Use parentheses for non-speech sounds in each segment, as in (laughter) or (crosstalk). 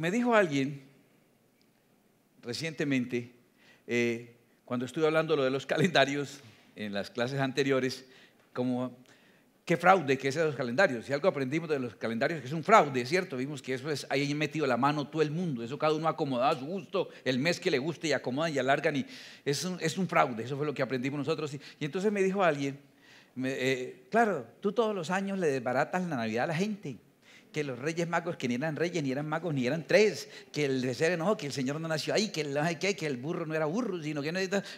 me dijo alguien recientemente, eh, cuando estuve hablando lo de los calendarios en las clases anteriores, como qué fraude que es los calendarios. Si algo aprendimos de los calendarios que es un fraude, ¿cierto? Vimos que eso es ahí metido la mano todo el mundo. Eso cada uno acomoda a su gusto, el mes que le guste y acomodan y alargan y es un, fraude. Eso fue lo que aprendimos nosotros. Y, entonces me dijo alguien, eh, claro, tú todos los años le desbaratas la Navidad a la gente que los reyes magos, que ni eran reyes, ni eran magos, ni eran tres, que el ser no, que el Señor no nació ahí, que el, que el burro no era burro, sino que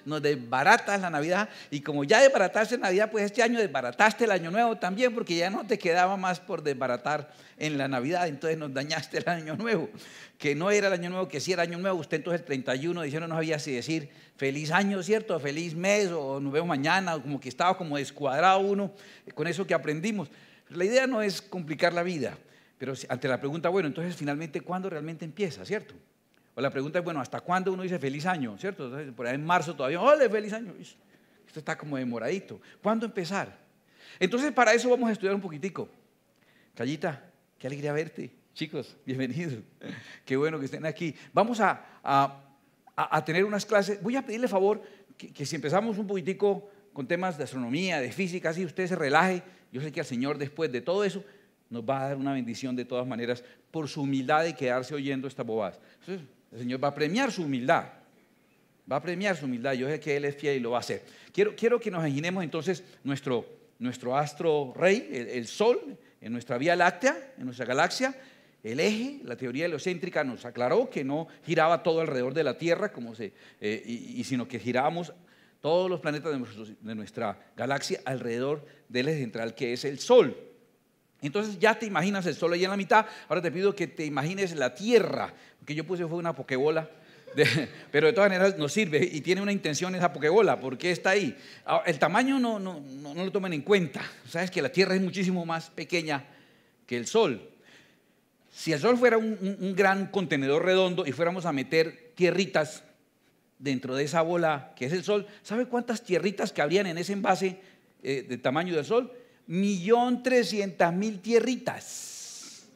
nos desbaratas la Navidad. Y como ya desbarataste Navidad, pues este año desbarataste el Año Nuevo también, porque ya no te quedaba más por desbaratar en la Navidad, entonces nos dañaste el Año Nuevo, que no era el Año Nuevo, que sí era el Año Nuevo, usted entonces el 31 diciendo no sabía si decir feliz año, ¿cierto? Feliz mes, o nos vemos mañana, o como que estaba como descuadrado uno con eso que aprendimos. La idea no es complicar la vida, pero ante la pregunta, bueno, entonces finalmente, ¿cuándo realmente empieza, cierto? O la pregunta es, bueno, ¿hasta cuándo uno dice feliz año, cierto? Entonces, por ahí en marzo todavía, hola feliz año! Esto está como demoradito. ¿Cuándo empezar? Entonces, para eso vamos a estudiar un poquitico. Callita, qué alegría verte. Chicos, bienvenidos. (laughs) Qué bueno que estén aquí. Vamos a, tener unas clases. Voy a pedirle favor que, que si empezamos un poquitico con temas de astronomía, de física, así usted se relaje. Yo sé que al Señor, después de todo eso, nos va a dar una bendición de todas maneras por su humildad de quedarse oyendo estas bobadas. Entonces, el Señor va a premiar su humildad. Va a premiar su humildad. Yo sé que Él es fiel y lo va a hacer. Quiero, quiero que nos imaginemos entonces nuestro, nuestro astro rey, el, Sol, en nuestra Vía Láctea, en nuestra galaxia. El eje, la teoría heliocéntrica nos aclaró que no giraba todo alrededor de la Tierra, como se, eh, y, sino que girábamos todos los planetas de, de nuestra galaxia alrededor del eje central, que es el Sol. Entonces ya te imaginas el sol ahí en la mitad. Ahora te pido que te imagines la tierra. que yo puse fue una pokebola. (laughs) pero de todas maneras nos sirve y tiene una intención esa pokebola, porque está ahí. Ah, el tamaño no, no, no, lo tomen en cuenta. Sabes que la Tierra es muchísimo más pequeña que el Sol. Si el Sol fuera un, un, gran contenedor redondo y fuéramos a meter tierritas dentro de esa bola que es el Sol, ¿sabe cuántas tierritas cabrían en ese envase eh, del tamaño del Sol? millón trescientas mil tierritas.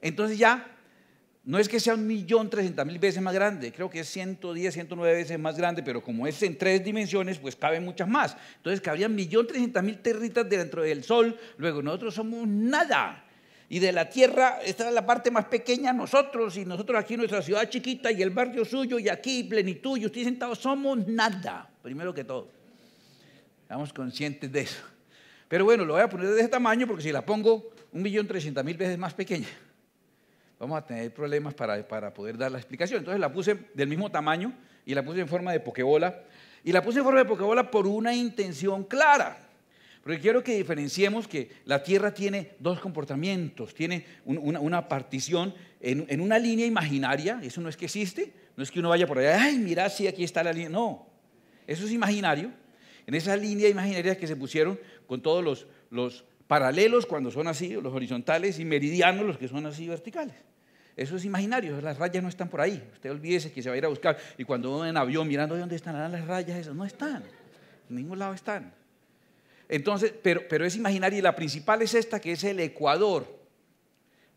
Entonces ya, no es que sea un millón trescientas mil veces más grande, creo que es 110, 109 veces más grande, pero como es en tres dimensiones, pues caben muchas más. Entonces cabrían millón trescientas mil tierritas dentro del Sol, luego nosotros somos nada. Y de la Tierra, esta es la parte más pequeña nosotros, y nosotros aquí nuestra ciudad chiquita y el barrio suyo, y aquí plenitud, y usted sentado, somos nada, primero que todo. Estamos conscientes de eso. Pero bueno, lo voy a poner de ese tamaño porque si la pongo un millón trescientas mil veces más pequeña, vamos a tener problemas para, poder dar la explicación. Entonces la puse del mismo tamaño y la puse en forma de pokebola. Y la puse en forma de pokebola por una intención clara. Porque quiero que diferenciemos que la Tierra tiene dos comportamientos, tiene una, partición en, una línea imaginaria, eso no es que existe, no es que uno vaya por allá, ay, mira, si aquí está la línea, no, eso es imaginario, en esa línea imaginaria que se pusieron con todos los, paralelos cuando son así, los horizontales, y meridianos los que son así verticales. Eso es imaginario, las rayas no están por ahí. Usted olvídese que se va a ir a buscar. Y cuando uno en avión mirando dónde están las rayas, no están. En ningún lado están. Entonces, pero, pero es imaginario. Y la principal es esta, que es el ecuador.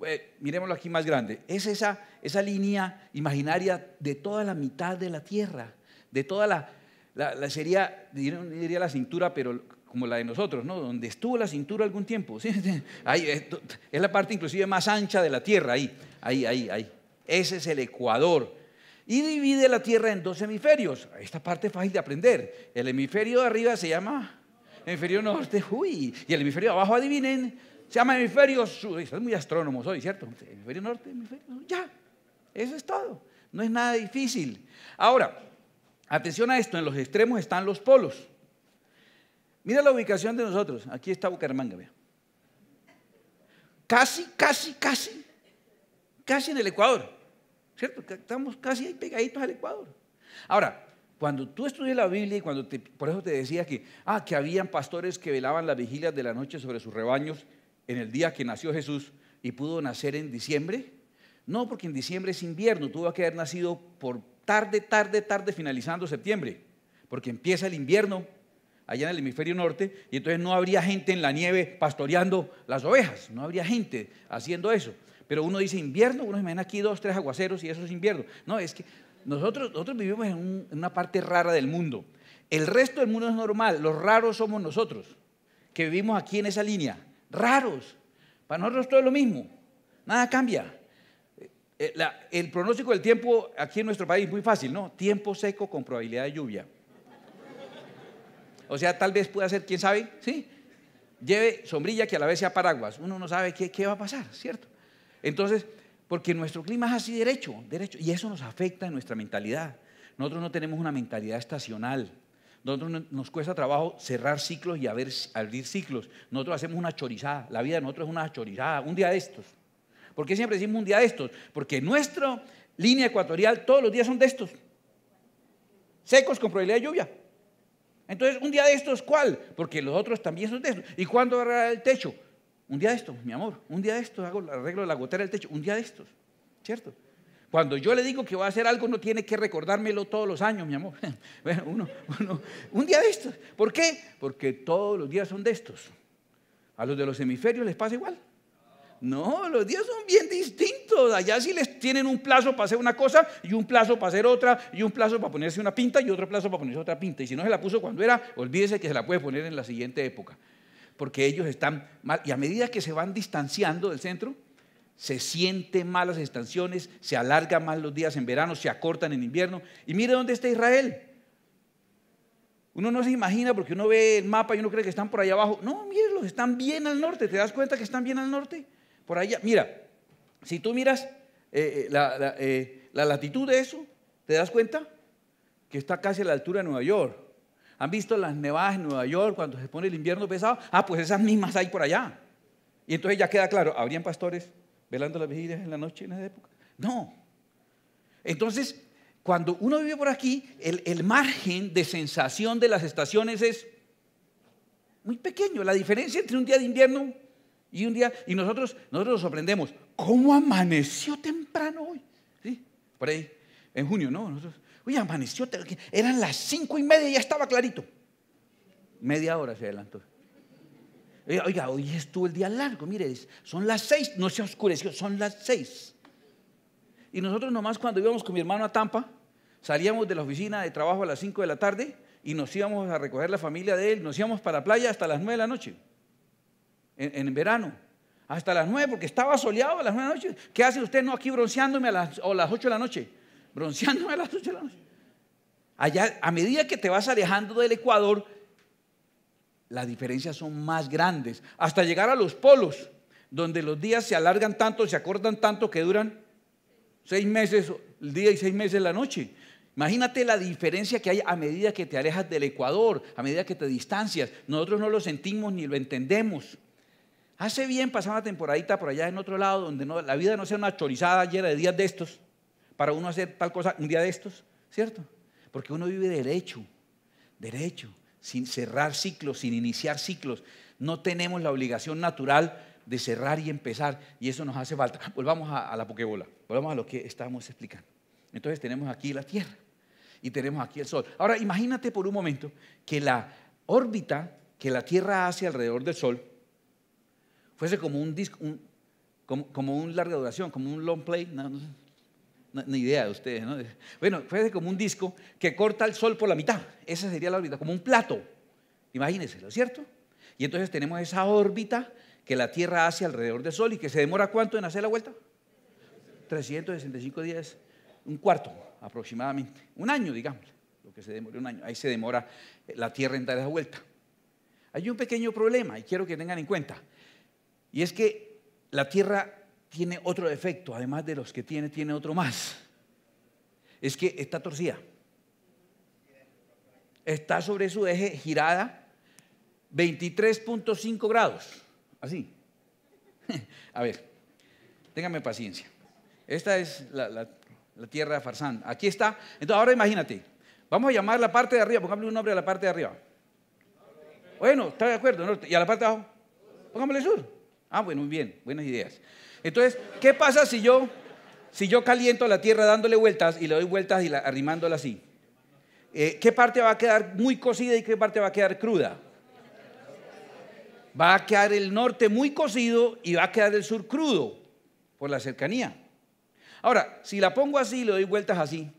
Eh, miremoslo aquí más grande. Es esa, esa línea imaginaria de toda la mitad de la Tierra, de toda la, la, sería, diría la cintura, pero como la de nosotros, ¿no? Donde estuvo la cintura algún tiempo. (laughs) Eh, es la parte inclusive más ancha de la Tierra, ahí, ahí, ahí, ahí. Ese es el Ecuador. Y divide la Tierra en dos hemisferios. Esta parte es fácil de aprender. El hemisferio de arriba se llama hemisferio norte, uy, y el hemisferio de abajo, adivinen, se llama hemisferio sur. Son muy astrónomos hoy, ¿cierto? Hemisferio norte, hemisferio ya. Eso es todo. No es nada difícil. Ahora, Atención a esto, en los extremos están los polos. Mira la ubicación de nosotros. Aquí está Bucaramanga, vea. Casi, casi, casi, casi en el Ecuador. ¿Cierto? Estamos casi ahí pegaditos al Ecuador. Ahora, cuando tú estudias la Biblia y cuando por eso te decía que, ah, que habían pastores que velaban las vigilias de la noche sobre sus rebaños en el día que nació Jesús y pudo nacer en diciembre. No, porque en diciembre es invierno, tuvo que haber nacido por tarde, tarde, tarde finalizando septiembre, porque empieza el invierno allá en el hemisferio norte y entonces no habría gente en la nieve pastoreando las ovejas, no habría gente haciendo eso. Pero uno dice invierno, uno se imagina aquí dos, tres aguaceros y eso es invierno. No, es que nosotros, vivimos en, en una parte rara del mundo. El resto del mundo es normal, los raros somos nosotros, que vivimos aquí en esa línea. Raros. Para nosotros todo es lo mismo, nada cambia. Eh, el pronóstico del tiempo aquí en nuestro país es muy fácil, ¿no? Tiempo seco con probabilidad de lluvia. O sea, tal vez pueda ser, quién sabe, ¿sí? Lleve sombrilla que a la vez sea paraguas. Uno no sabe qué, va a pasar, ¿cierto? Entonces, porque nuestro clima es así derecho, derecho, y eso nos afecta en nuestra mentalidad. Nosotros no tenemos una mentalidad estacional. Nosotros nos cuesta trabajo cerrar ciclos y abrir, abrir ciclos. Nosotros hacemos una chorizada. La vida de nosotros es una chorizada. Un día de estos, ¿Por qué siempre decimos un día de estos? Porque nuestra línea ecuatorial todos los días son de estos. Secos con probabilidad de lluvia. Entonces, un día de estos, ¿cuál? Porque los otros también son de estos. ¿Y cuándo agarrar el techo? Un día de estos, mi amor. Un día de estos hago arreglo la gotera del techo. Un día de estos, ¿cierto? Cuando yo le digo que va a hacer algo, no tiene que recordármelo todos los años, mi amor. (laughs) Bueno, uno, un día de estos. ¿Por qué? Porque todos los días son de estos. A los de los hemisferios les pasa igual. No, los días son bien distintos. Allá sí les tienen un plazo para hacer una cosa y un plazo para hacer otra y un plazo para ponerse una pinta y otro plazo para ponerse otra pinta. Y si no se la puso cuando era, olvídese que se la puede poner en la siguiente época. Porque ellos están mal. Y a medida que se van distanciando del centro, se sienten las estaciones, se alargan mal los días en verano, se acortan en invierno. Y mire dónde está Israel. Uno no se imagina porque uno ve el mapa y uno cree que están por allá abajo. No, los están bien al norte. ¿Te das cuenta que están bien al norte? por allá. Mira, si tú miras eh, eh, eh, la, latitud de eso, ¿te das cuenta? Que está casi a la altura de Nueva York. ¿Han visto las nevadas en Nueva York cuando se pone el invierno pesado? Ah, pues esas mismas hay por allá. Y entonces ya queda claro, ¿habrían pastores velando las vigilias en la noche en esa época? No. Entonces, cuando uno vive por aquí, el margen de sensación de las estaciones es muy pequeño. La diferencia entre un día de invierno y un día, y nosotros, nosotros nos sorprendemos, ¿cómo amaneció temprano hoy? ¿Sí? Por ahí, en junio, ¿no? Nosotros, oye, amaneció, eran las cinco y media y ya estaba clarito. Media hora se adelantó. Oiga, hoy estuvo el día largo, mire, son las seis, no se oscureció, son las seis. Y nosotros nomás cuando íbamos con mi hermano a Tampa, salíamos de la oficina de trabajo a las cinco de la tarde y nos íbamos a recoger la familia de él, nos íbamos para la playa hasta las nueve de la noche en, verano. Hasta las nueve porque estaba soleado a las 9 de la noche. ¿Qué hace usted no aquí bronceándome a las, o las 8 de la noche? Bronceándome a las 8 de la noche. Allá, a medida que te vas alejando del Ecuador, las diferencias son más grandes. Hasta llegar a los polos, donde los días se alargan tanto, se acortan tanto que duran seis meses el día y seis meses la noche. Imagínate la diferencia que hay a medida que te alejas del Ecuador, a medida que te distancias. Nosotros no lo sentimos ni lo entendemos. Hace bien pasar una temporadita por allá en otro lado donde la vida no sea una chorizada llena de días de estos, para uno hacer tal cosa un día de estos, ¿cierto? Porque uno vive derecho, derecho, sin cerrar ciclos, sin iniciar ciclos. No tenemos la obligación natural de cerrar y empezar, y eso nos hace falta. Ah, volvamos a, a la pokebola, volvamos a lo que estábamos explicando. Entonces tenemos aquí la Tierra y tenemos aquí el Sol. Ahora imagínate por un momento que la órbita que la Tierra hace alrededor del Sol, fuese como un disco, como, un larga duración, como un long play, no, no, no, ni idea de ustedes. ¿no? Bueno, fuese como un disco que corta el sol por la mitad, esa sería la órbita, como un plato, imagínense, ¿no es cierto? Y entonces tenemos esa órbita que la Tierra hace alrededor del Sol y que se demora cuánto en hacer la vuelta? 365 días, un cuarto aproximadamente, un año, digamos, lo que se demora un año. Ahí se demora eh, la Tierra en dar esa vuelta. Hay un pequeño problema y quiero que tengan en cuenta. Y es que la tierra tiene otro defecto, además de los que tiene, tiene otro más. Es que está torcida. Está sobre su eje girada 23.5 grados. Así. (laughs) A ver, téngame paciencia. Esta es la, la, tierra farsán. Aquí está. Entonces, ahora imagínate. Vamos a llamar la parte de arriba. Pongámosle un nombre a la parte de arriba. Bueno, está de acuerdo. ¿Y a la parte de abajo? Pongámosle sur. Ah, bueno, muy bien, buenas ideas. Entonces, ¿qué pasa si yo, si yo caliento la tierra dándole vueltas y le doy vueltas y la, arrimándola así? Eh, ¿Qué parte va a quedar muy cocida y qué parte va a quedar cruda? Va a quedar el norte muy cocido y va a quedar el sur crudo por la cercanía. Ahora, si la pongo así y le doy vueltas así,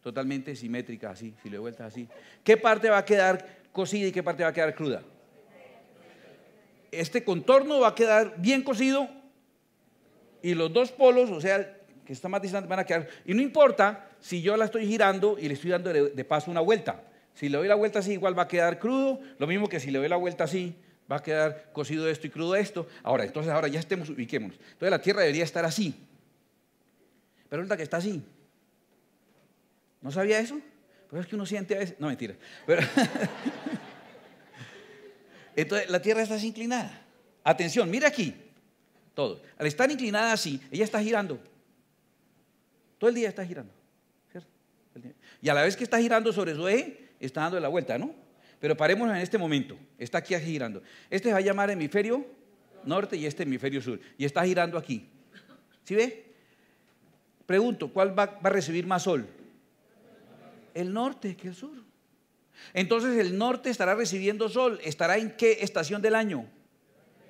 totalmente simétrica así, si le doy vueltas así, ¿qué parte va a quedar cocida y qué parte va a quedar cruda? este contorno va a quedar bien cosido y los dos polos, o sea, que está más distante, van a quedar. Y no importa si yo la estoy girando y le estoy dando de, paso una vuelta. Si le doy la vuelta así, igual va a quedar crudo. Lo mismo que si le doy la vuelta así, va a quedar cocido esto y crudo esto. Ahora, entonces ahora ya estemos, ubiquémonos. Entonces la tierra debería estar así. Pero resulta que está así. ¿No sabía eso? Pero es que uno siente a veces. No, mentira. Pero, (laughs) Entonces la Tierra está inclinada. Atención, mira aquí. Todo. Al estar inclinada así, ella está girando. Todo el día está girando. Y a la vez que está girando sobre su eje, está dando la vuelta, ¿no? Pero paremos en este momento. Está aquí girando. Este va a llamar hemisferio norte y este hemisferio sur. Y está girando aquí. ¿Sí ve? Pregunto, ¿cuál va, va a recibir más sol? El norte que el sur. Entonces el norte estará recibiendo sol. ¿Estará en qué estación del año?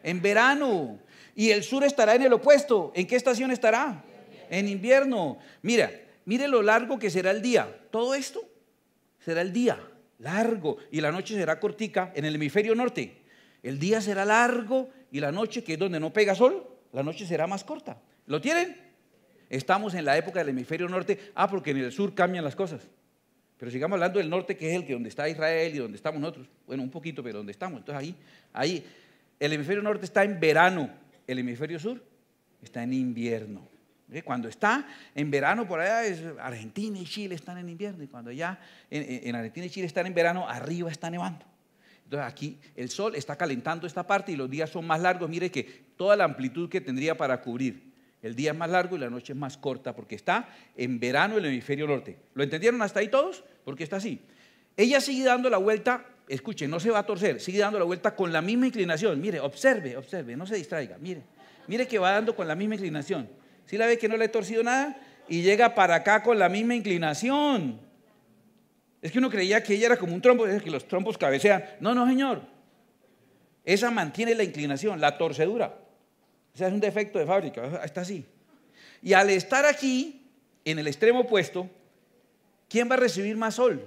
En verano. Y el sur estará en el opuesto. ¿En qué estación estará? En invierno. Mira, mire lo largo que será el día. Todo esto será el día largo y la noche será cortica en el hemisferio norte. El día será largo y la noche, que es donde no pega sol, la noche será más corta. ¿Lo tienen? Estamos en la época del hemisferio norte. Ah, porque en el sur cambian las cosas. Pero sigamos hablando del norte, que es el que donde está Israel y donde estamos nosotros. Bueno, un poquito, pero donde estamos. Entonces ahí, ahí, el hemisferio norte está en verano, el hemisferio sur está en invierno. Cuando está en verano por allá, es Argentina y Chile están en invierno. Y cuando ya en Argentina y Chile están en verano, arriba está nevando. Entonces aquí el sol está calentando esta parte y los días son más largos. Mire que toda la amplitud que tendría para cubrir el día es más largo y la noche es más corta porque está en verano el hemisferio norte. ¿Lo entendieron hasta ahí todos? Porque está así. Ella sigue dando la vuelta, escuchen, no se va a torcer, sigue dando la vuelta con la misma inclinación. Mire, observe, observe, no se distraiga. Mire, mire que va dando con la misma inclinación. Si la ve que no le he torcido nada? Y llega para acá con la misma inclinación. Es que uno creía que ella era como un trompo, es que los trompos cabecean. No, no, señor. Esa mantiene la inclinación, la torcedura. O sea, es un defecto de fábrica, está así. Y al estar aquí, en el extremo opuesto, ¿quién va a recibir más sol?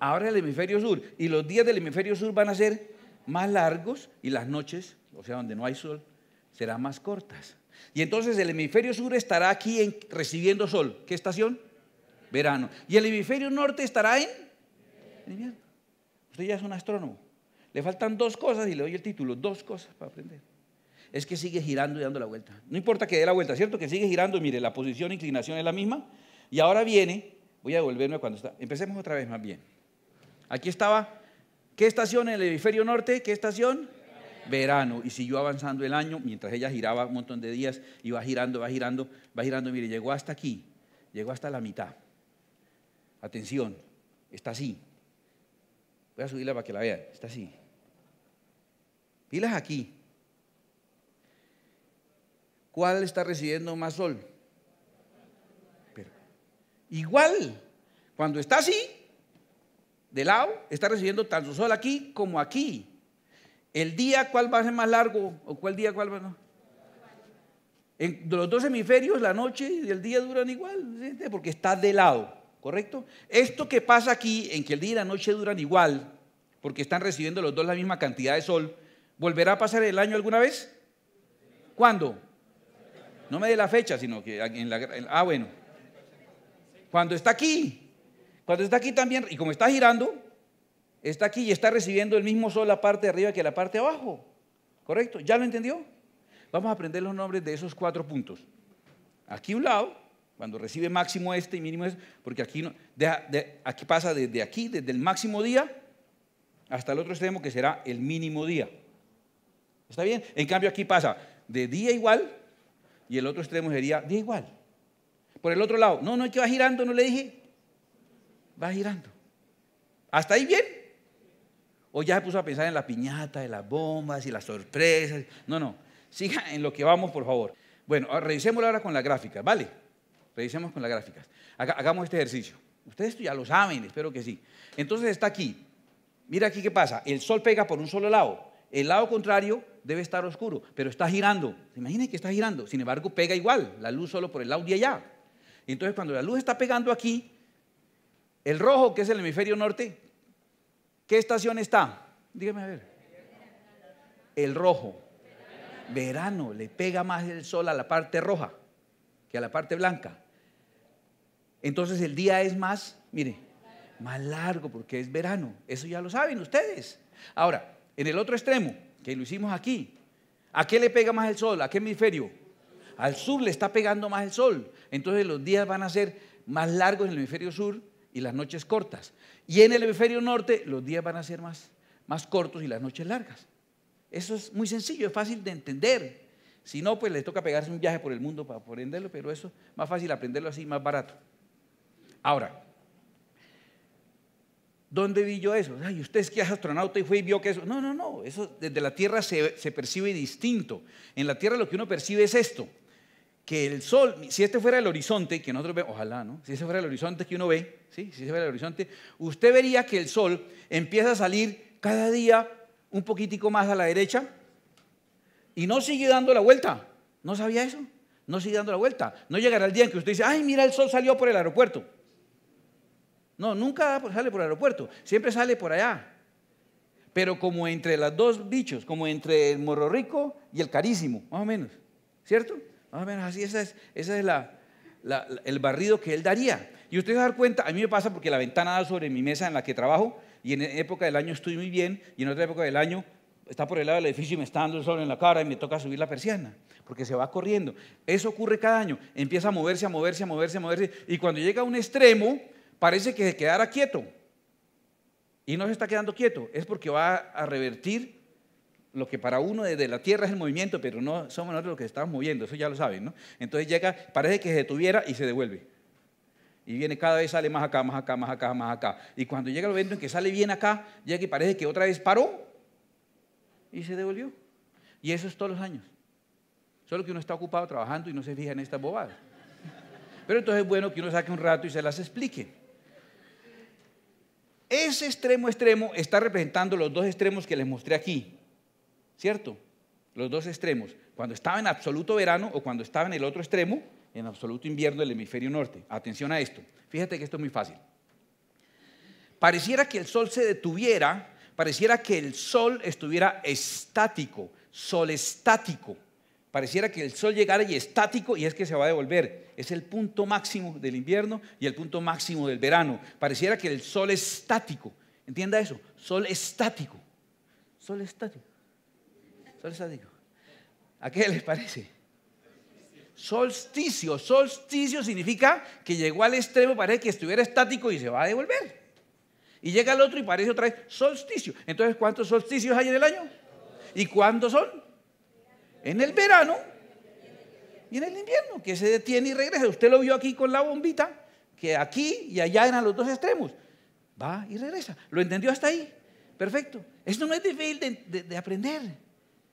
Ahora el hemisferio sur. Y los días del hemisferio sur van a ser más largos y las noches, o sea, donde no hay sol, serán más cortas. Y entonces el hemisferio sur estará aquí recibiendo sol. ¿Qué estación? Verano. Y el hemisferio norte estará en Usted ya es un astrónomo. Le faltan dos cosas y le doy el título, dos cosas para aprender es que sigue girando y dando la vuelta. No importa que dé la vuelta, ¿cierto? Que sigue girando mire, la posición, e inclinación es la misma. Y ahora viene, voy a devolverme cuando está. Empecemos otra vez más bien. Aquí estaba, ¿qué estación en el hemisferio norte? ¿Qué estación? Verano. Y siguió avanzando el año mientras ella giraba un montón de días y va girando, va girando, va girando. Mire, llegó hasta aquí, llegó hasta la mitad. Atención, está así. Voy a subirla para que la vean, está así. Pilas aquí, ¿cuál está recibiendo más sol? Pero, igual, cuando está así, de lado, está recibiendo tanto sol aquí como aquí. El día, ¿cuál va a ser más largo? ¿O cuál día, cuál va a no? En los dos hemisferios, la noche y el día duran igual, porque está de lado, ¿correcto? Esto que pasa aquí, en que el día y la noche duran igual, porque están recibiendo los dos la misma cantidad de sol, ¿volverá a pasar el año alguna vez? ¿Cuándo? No me dé la fecha, sino que en la... ah, bueno. Cuando está aquí, cuando está aquí también, y como está girando, está aquí y está recibiendo el mismo sol la parte de arriba que la parte de abajo. ¿Correcto? ¿Ya lo entendió? Vamos a aprender los nombres de esos cuatro puntos. Aquí un lado, cuando recibe máximo este y mínimo este, porque aquí, no, aquí pasa desde aquí, desde el máximo día hasta el otro extremo que será el mínimo día. ¿Está bien? En cambio aquí pasa de día igual y el otro extremo sería, da igual. Por el otro lado, no, no es que va girando, no le dije, va girando. ¿Hasta ahí bien? O ya se puso a pensar en la piñata, en las bombas y las sorpresas. No, no, siga en lo que vamos, por favor. Bueno, ah, revisémoslo ahora con las gráficas, ¿vale? Revisemos con las gráficas. Hagamos este ejercicio. Ustedes ya lo saben, espero que sí. Entonces está aquí. Mira aquí qué pasa. El sol pega por un solo lado el lado contrario debe estar oscuro, pero está girando. ¿Se que está girando? Sin embargo, pega igual, la luz solo por el lado de allá. Entonces, cuando la luz está pegando aquí, el rojo, que es el hemisferio norte, ¿qué estación está? Dígame a ver. El rojo. Verano, le pega más el sol a la parte roja que a la parte blanca. Entonces el día es más, mire, más largo porque es verano. Eso ya lo saben ustedes. Ahora, en el otro extremo, que lo hicimos aquí, ¿a qué le pega más el sol? ¿A qué hemisferio? Al sur le está pegando más el sol. Entonces los días van a ser más largos en el hemisferio sur y las noches cortas. Y en el hemisferio norte los días van a ser más, más cortos y las noches largas. Eso es muy sencillo, es fácil de entender. Si no, pues le toca pegarse un viaje por el mundo para aprenderlo, pero eso es más fácil aprenderlo así, más barato. Ahora, ¿Dónde vi yo eso? Ay, usted es que es astronauta y fue y vio que eso. No, no, no. Eso desde la Tierra se, se, percibe distinto. En la Tierra lo que uno percibe es esto: que el sol, si este fuera el horizonte, que nosotros vemos, ojalá, ¿no? Si ese fuera el horizonte que uno ve, ¿sí? Si ese fuera el horizonte, usted vería que el sol empieza a salir cada día un poquitico más a la derecha y no sigue dando la vuelta. ¿No sabía eso? No sigue dando la vuelta. No llegará el día en que usted dice, ay, mira, el sol salió por el aeropuerto. No, nunca sale por el aeropuerto, siempre sale por allá. Pero como entre los dos bichos, como entre el morro rico y el carísimo, más o menos. ¿Cierto? Más o menos así, esa es, esa es la, el barrido que él daría. Y ustedes se a dar cuenta, a mí me pasa porque la ventana da sobre mi mesa en la que trabajo, y en época del año estoy muy bien, y en otra época del año está por el lado del edificio y me está dando el sol en la cara y me toca subir la persiana, porque se va corriendo. Eso ocurre cada año, empieza a moverse, a moverse, a moverse, a moverse, y cuando llega a un extremo, parece que se quedara quieto y no se está quedando quieto, es porque va a revertir lo que para uno desde la tierra es el movimiento, pero no somos nosotros los que estamos moviendo, eso ya lo saben, ¿no? Entonces llega, parece que se detuviera y se devuelve. Y viene cada vez, sale más acá, más acá, más acá, más acá. Y cuando llega el momento en que sale bien acá, llega y parece que otra vez paró y se devolvió. Y eso es todos los años. Solo que uno está ocupado trabajando y no se fija en estas bobadas. Pero entonces es bueno que uno saque un rato y se las explique. Ese extremo extremo está representando los dos extremos que les mostré aquí, ¿cierto? Los dos extremos, cuando estaba en absoluto verano o cuando estaba en el otro extremo, en absoluto invierno del hemisferio norte. Atención a esto. Fíjate que esto es muy fácil. Pareciera que el sol se detuviera, pareciera que el sol estuviera estático, sol estático. Pareciera que el sol llegara y estático y es que se va a devolver. Es el punto máximo del invierno y el punto máximo del verano. Pareciera que el sol es estático. Entienda eso. Sol estático. Sol estático. Sol estático. ¿A qué les parece? Solsticio. Solsticio significa que llegó al extremo, parece que estuviera estático y se va a devolver. Y llega el otro y parece otra vez solsticio. Entonces, ¿cuántos solsticios hay en el año? ¿Y cuántos son? en el verano y en el invierno, que se detiene y regresa. Usted lo vio aquí con la bombita, que aquí y allá eran los dos extremos. Va y regresa. ¿Lo entendió hasta ahí? Perfecto. Esto no es difícil de, aprender.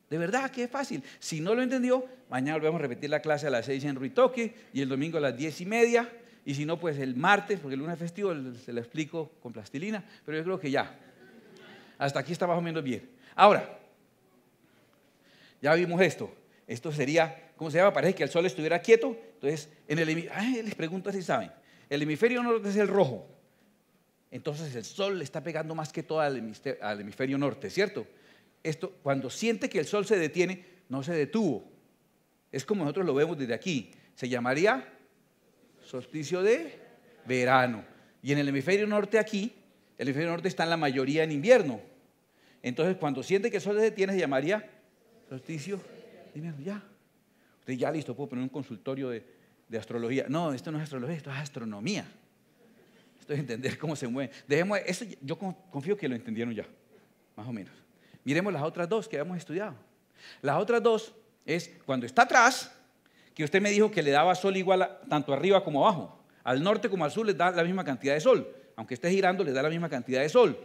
De verdad que es fácil. Si no lo entendió, mañana volvemos a repetir la clase a las 6 en Ruitoque y el domingo a las 10 y media. Y si no, pues el martes, porque el lunes es festivo, se lo explico con plastilina. Pero yo creo que ya. Hasta aquí está más bien. Ahora, ya vimos esto. Esto sería, ¿cómo se llama? Parece que el sol estuviera quieto. Entonces, en el, les pregunto si saben. El hemisferio norte es el rojo. Entonces el sol le está pegando más que todo al hemisferio, al hemisferio norte, ¿cierto? Esto, cuando siente que el sol se detiene, no se detuvo. Es como nosotros lo vemos desde aquí. Se llamaría solsticio de verano. Y en el hemisferio norte aquí, el hemisferio norte está en la mayoría en invierno. Entonces, cuando siente que el sol se detiene, se llamaría solsticio ya. Usted ya listo, puedo poner un consultorio de, astrología. No, esto no es astrología, esto es astronomía. Esto es entender cómo se mueve. Dejemos, eso yo confío que lo entendieron ya, más o menos. Miremos las otras dos que habíamos estudiado. Las otras dos es cuando está atrás, que usted me dijo que le daba sol igual tanto arriba como abajo. Al norte como al sur le da la misma cantidad de sol. Aunque esté girando, le da la misma cantidad de sol.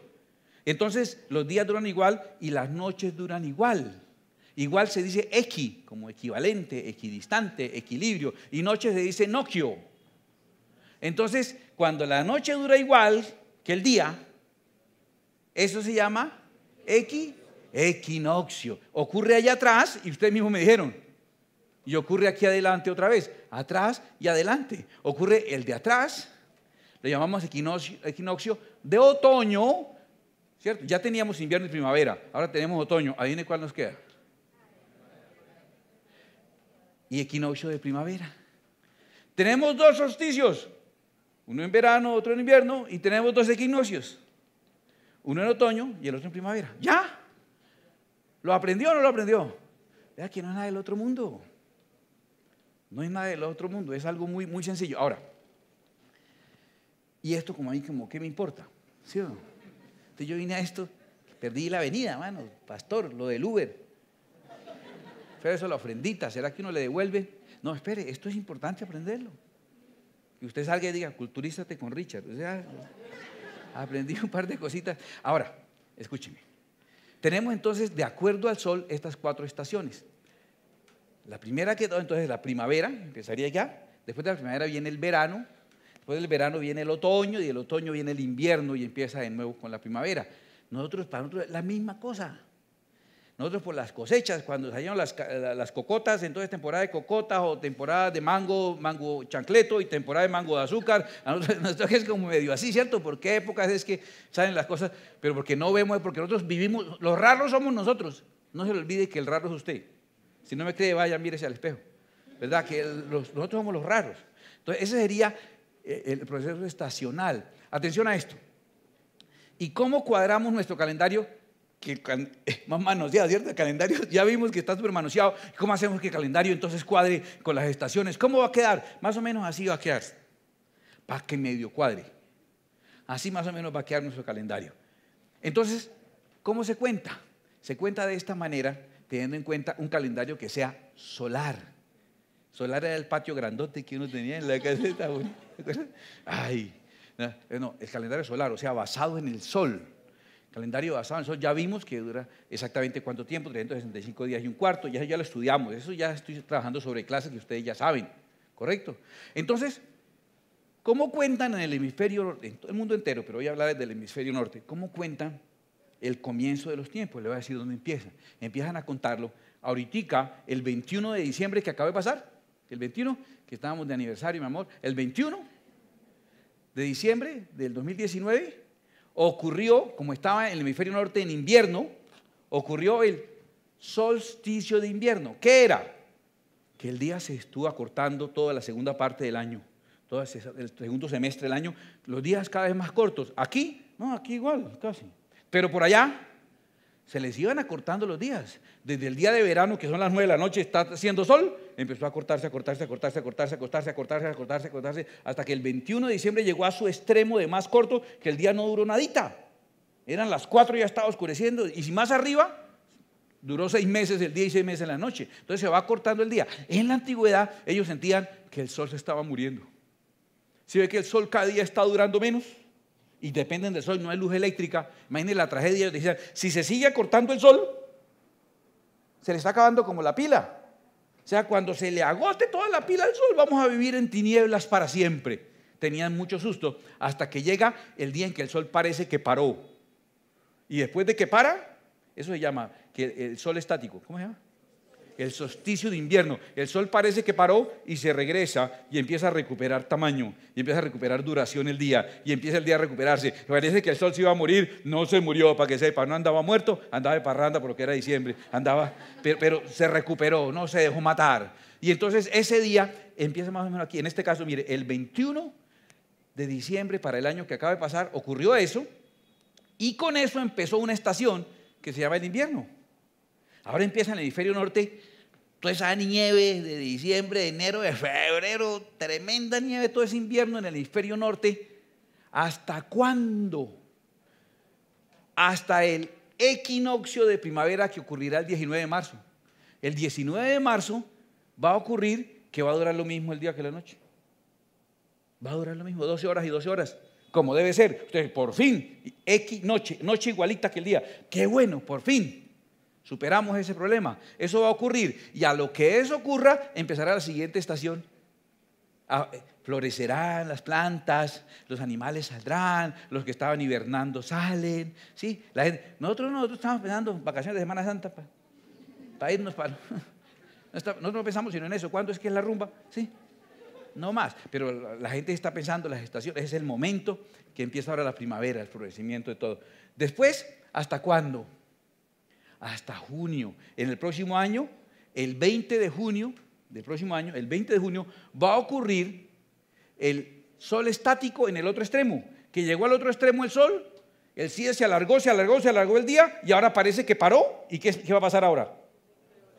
Entonces, los días duran igual y las noches duran igual. Igual se dice equi, como equivalente, equidistante, equilibrio. Y noche se dice Nokio. Entonces, cuando la noche dura igual que el día, eso se llama equi, equinoccio. Ocurre allá atrás, y ustedes mismos me dijeron, y ocurre aquí adelante otra vez, atrás y adelante. Ocurre el de atrás, lo llamamos equinoccio, de otoño, ¿cierto? Ya teníamos invierno y primavera, ahora tenemos otoño, ahí viene cuál nos queda y equinoccio de primavera. Tenemos dos solsticios, uno en verano, otro en invierno, y tenemos dos equinoccios, uno en otoño y el otro en primavera. ¿Ya? ¿Lo aprendió o no lo aprendió? Vea que no es nada del otro mundo. No es nada del otro mundo, es algo muy, muy sencillo. Ahora, y esto como a mí como, ¿qué me importa? ¿Sí Entonces yo vine a esto, perdí la avenida, mano, pastor, lo del Uber. Espera, eso la ofrendita, ¿será que uno le devuelve? No, espere, esto es importante aprenderlo. Que usted salga y diga, culturízate con Richard. O sea, aprendí un par de cositas. Ahora, escúcheme. Tenemos entonces, de acuerdo al sol, estas cuatro estaciones. La primera que entonces la primavera, empezaría ya. Después de la primavera viene el verano. Después del verano viene el otoño y el otoño viene el invierno y empieza de nuevo con la primavera. Nosotros, para nosotros, la misma cosa. Nosotros por las cosechas, cuando salieron las, cocotas, entonces temporada de cocotas o temporada de mango, mango chancleto y temporada de mango de azúcar, a nosotros, (laughs) es como medio así, ¿cierto? Porque épocas es que salen las cosas, pero porque no vemos, porque nosotros vivimos, los raros somos nosotros. No se le olvide que el raro es usted. Si no me cree, vaya, mírese al espejo. ¿Verdad? Que nosotros somos los raros. Entonces, ese sería eh, el proceso estacional. Atención a esto. ¿Y cómo cuadramos nuestro calendario? (laughs) más manoseado, ¿cierto? El calendario (laughs) ya vimos que está súper manoseado. ¿Cómo hacemos que el calendario entonces cuadre con las estaciones? ¿Cómo va a quedar? Más o menos así va a quedar. Para que medio cuadre. Así más o menos va a quedar nuestro calendario. Entonces, ¿cómo se cuenta? Se cuenta de esta manera, teniendo en cuenta un calendario que sea solar. Solar era el patio grandote que uno tenía en la caseta. Ay, eh, no, el calendario solar, o sea, basado en el sol calendario en eso, ya vimos que dura exactamente cuánto tiempo, 365 días y un cuarto, ya, lo estudiamos, eso ya estoy trabajando sobre clases que ustedes ya saben, ¿correcto? Entonces, ¿cómo cuentan en el hemisferio, en todo el mundo entero, pero voy a hablar del hemisferio norte, cómo cuentan el comienzo de los tiempos? Le voy a decir dónde empiezan. Empiezan a contarlo ahorita, el 21 de diciembre que acaba de pasar, el 21, que estábamos de aniversario, mi amor, el 21 de diciembre del 2019 ocurrió, como estaba en el hemisferio norte en invierno, ocurrió el solsticio de invierno. ¿Qué era? Que el día se estuvo acortando toda la segunda parte del año, todo el segundo semestre del año, los días cada vez más cortos. Aquí, no, aquí igual, casi. Pero por allá, se les iban acortando los días. Desde el día de verano, que son las nueve de la noche, está haciendo sol, empezó a cortarse, a cortarse, a cortarse, a cortarse, a cortarse, a cortarse, a cortarse, a cortarse, hasta que el 21 de diciembre llegó a su extremo de más corto, que el día no duró nadita. Eran las 4 y ya estaba oscureciendo, y si más arriba, duró seis meses el día y seis meses la noche. Entonces se va acortando el día. En la antigüedad ellos sentían que el sol se estaba muriendo. Si ve que el sol cada día está durando menos, y dependen del sol, no hay luz eléctrica. Imagínense la tragedia. Decían, si se sigue cortando el sol, se le está acabando como la pila. O sea, cuando se le agote toda la pila al sol, vamos a vivir en tinieblas para siempre. Tenían mucho susto hasta que llega el día en que el sol parece que paró. Y después de que para, eso se llama que el sol estático. ¿Cómo se llama? el solsticio de invierno. El sol parece que paró y se regresa y empieza a recuperar tamaño, y empieza a recuperar duración el día, y empieza el día a recuperarse. Parece que el sol se iba a morir, no se murió, para que sepa, no andaba muerto, andaba de parranda porque era diciembre, andaba, pero, pero se recuperó, no se dejó matar. Y entonces ese día empieza más o menos aquí. En este caso, mire, el 21 de diciembre para el año que acaba de pasar ocurrió eso, y con eso empezó una estación que se llama el invierno. Ahora empieza en el hemisferio norte toda esa nieve de diciembre, de enero, de febrero, tremenda nieve todo ese invierno en el hemisferio norte. ¿Hasta cuándo? Hasta el equinoccio de primavera que ocurrirá el 19 de marzo. El 19 de marzo va a ocurrir que va a durar lo mismo el día que la noche. Va a durar lo mismo, 12 horas y 12 horas, como debe ser. Ustedes, por fin, noche, noche igualita que el día. Qué bueno, por fin. Superamos ese problema. Eso va a ocurrir. Y a lo que eso ocurra, empezará la siguiente estación. Ah, eh, florecerán las plantas, los animales saldrán, los que estaban hibernando salen. ¿sí? nosotros, nosotros estamos pensando vacaciones de Semana Santa para irnos para... (laughs) Nosotros no pensamos sino en eso. ¿Cuándo es que es la rumba? ¿Sí? No más. Pero la gente está pensando en las estaciones. Es el momento que empieza ahora la primavera, el florecimiento de todo. Después, ¿hasta cuándo? hasta junio. En el próximo año, el 20 de junio, del próximo año, el 20 de junio, va a ocurrir el sol estático en el otro extremo, que llegó al otro extremo el sol, el CIE se alargó, se alargó, se alargó el día y ahora parece que paró. ¿Y qué, qué va a pasar ahora?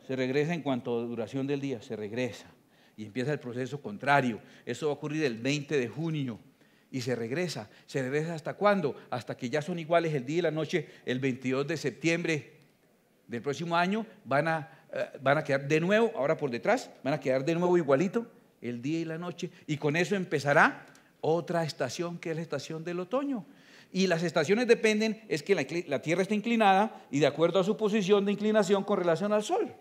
Se regresa en cuanto a duración del día, se regresa y empieza el proceso contrario. Eso va a ocurrir el 20 de junio y se regresa. ¿Se regresa hasta cuándo? Hasta que ya son iguales el día y la noche, el 22 de septiembre del próximo año van a, eh, van a quedar de nuevo, ahora por detrás, van a quedar de nuevo igualito el día y la noche. Y con eso empezará otra estación que es la estación del otoño. Y las estaciones dependen, es que la, la Tierra está inclinada y de acuerdo a su posición de inclinación con relación al Sol.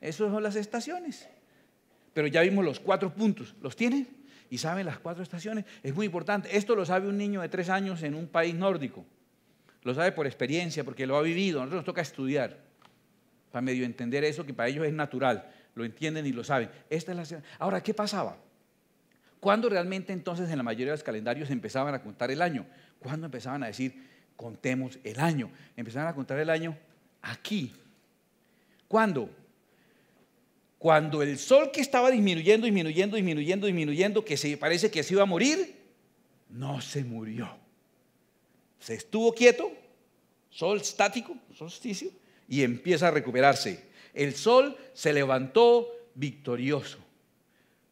Esas son las estaciones. Pero ya vimos los cuatro puntos. ¿Los tienen? Y saben las cuatro estaciones. Es muy importante. Esto lo sabe un niño de tres años en un país nórdico. Lo sabe por experiencia, porque lo ha vivido. A nosotros nos toca estudiar para medio entender eso que para ellos es natural, lo entienden y lo saben. Esta es la... Ahora, ¿qué pasaba? ¿Cuándo realmente entonces en la mayoría de los calendarios empezaban a contar el año? ¿Cuándo empezaban a decir, contemos el año? Empezaban a contar el año aquí. ¿Cuándo? Cuando el sol que estaba disminuyendo, disminuyendo, disminuyendo, disminuyendo, que se parece que se iba a morir, no se murió. Se estuvo quieto, sol estático, solsticio, y empieza a recuperarse. El sol se levantó victorioso.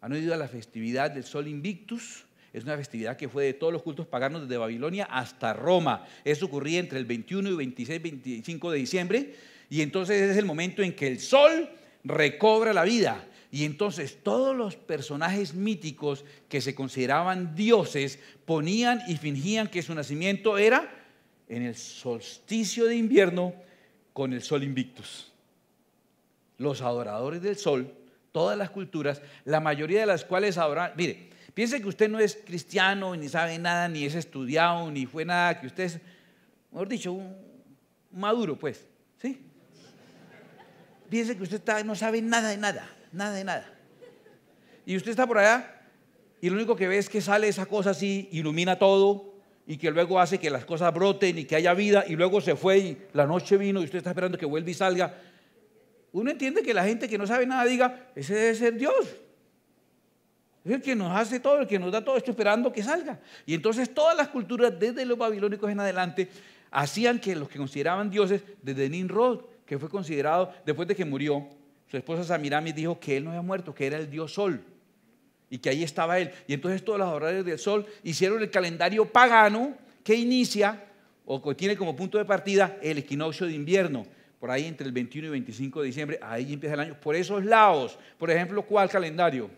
¿Han oído la festividad del sol Invictus? Es una festividad que fue de todos los cultos paganos desde Babilonia hasta Roma. Eso ocurría entre el 21 y 26, 25 de diciembre. Y entonces es el momento en que el sol recobra la vida. Y entonces todos los personajes míticos que se consideraban dioses ponían y fingían que su nacimiento era en el solsticio de invierno con el sol invictus. Los adoradores del sol, todas las culturas, la mayoría de las cuales adoran, mire, piense que usted no es cristiano, ni sabe nada, ni es estudiado, ni fue nada, que usted es, mejor dicho, un maduro, pues, ¿sí? Piense que usted no sabe nada de nada, nada de nada. Y usted está por allá y lo único que ve es que sale esa cosa así, ilumina todo, y que luego hace que las cosas broten y que haya vida y luego se fue y la noche vino y usted está esperando que vuelva y salga. Uno entiende que la gente que no sabe nada diga, ese debe ser Dios. Es el que nos hace todo, el que nos da todo esto esperando que salga. Y entonces todas las culturas, desde los babilónicos en adelante, hacían que los que consideraban dioses, desde Ninrod que fue considerado después de que murió, su esposa Samiramis dijo que él no había muerto, que era el dios Sol y que ahí estaba él. Y entonces todos los horarios del sol hicieron el calendario pagano que inicia o que tiene como punto de partida el equinoccio de invierno, por ahí entre el 21 y el 25 de diciembre, ahí empieza el año. Por esos lados, por ejemplo, ¿cuál calendario?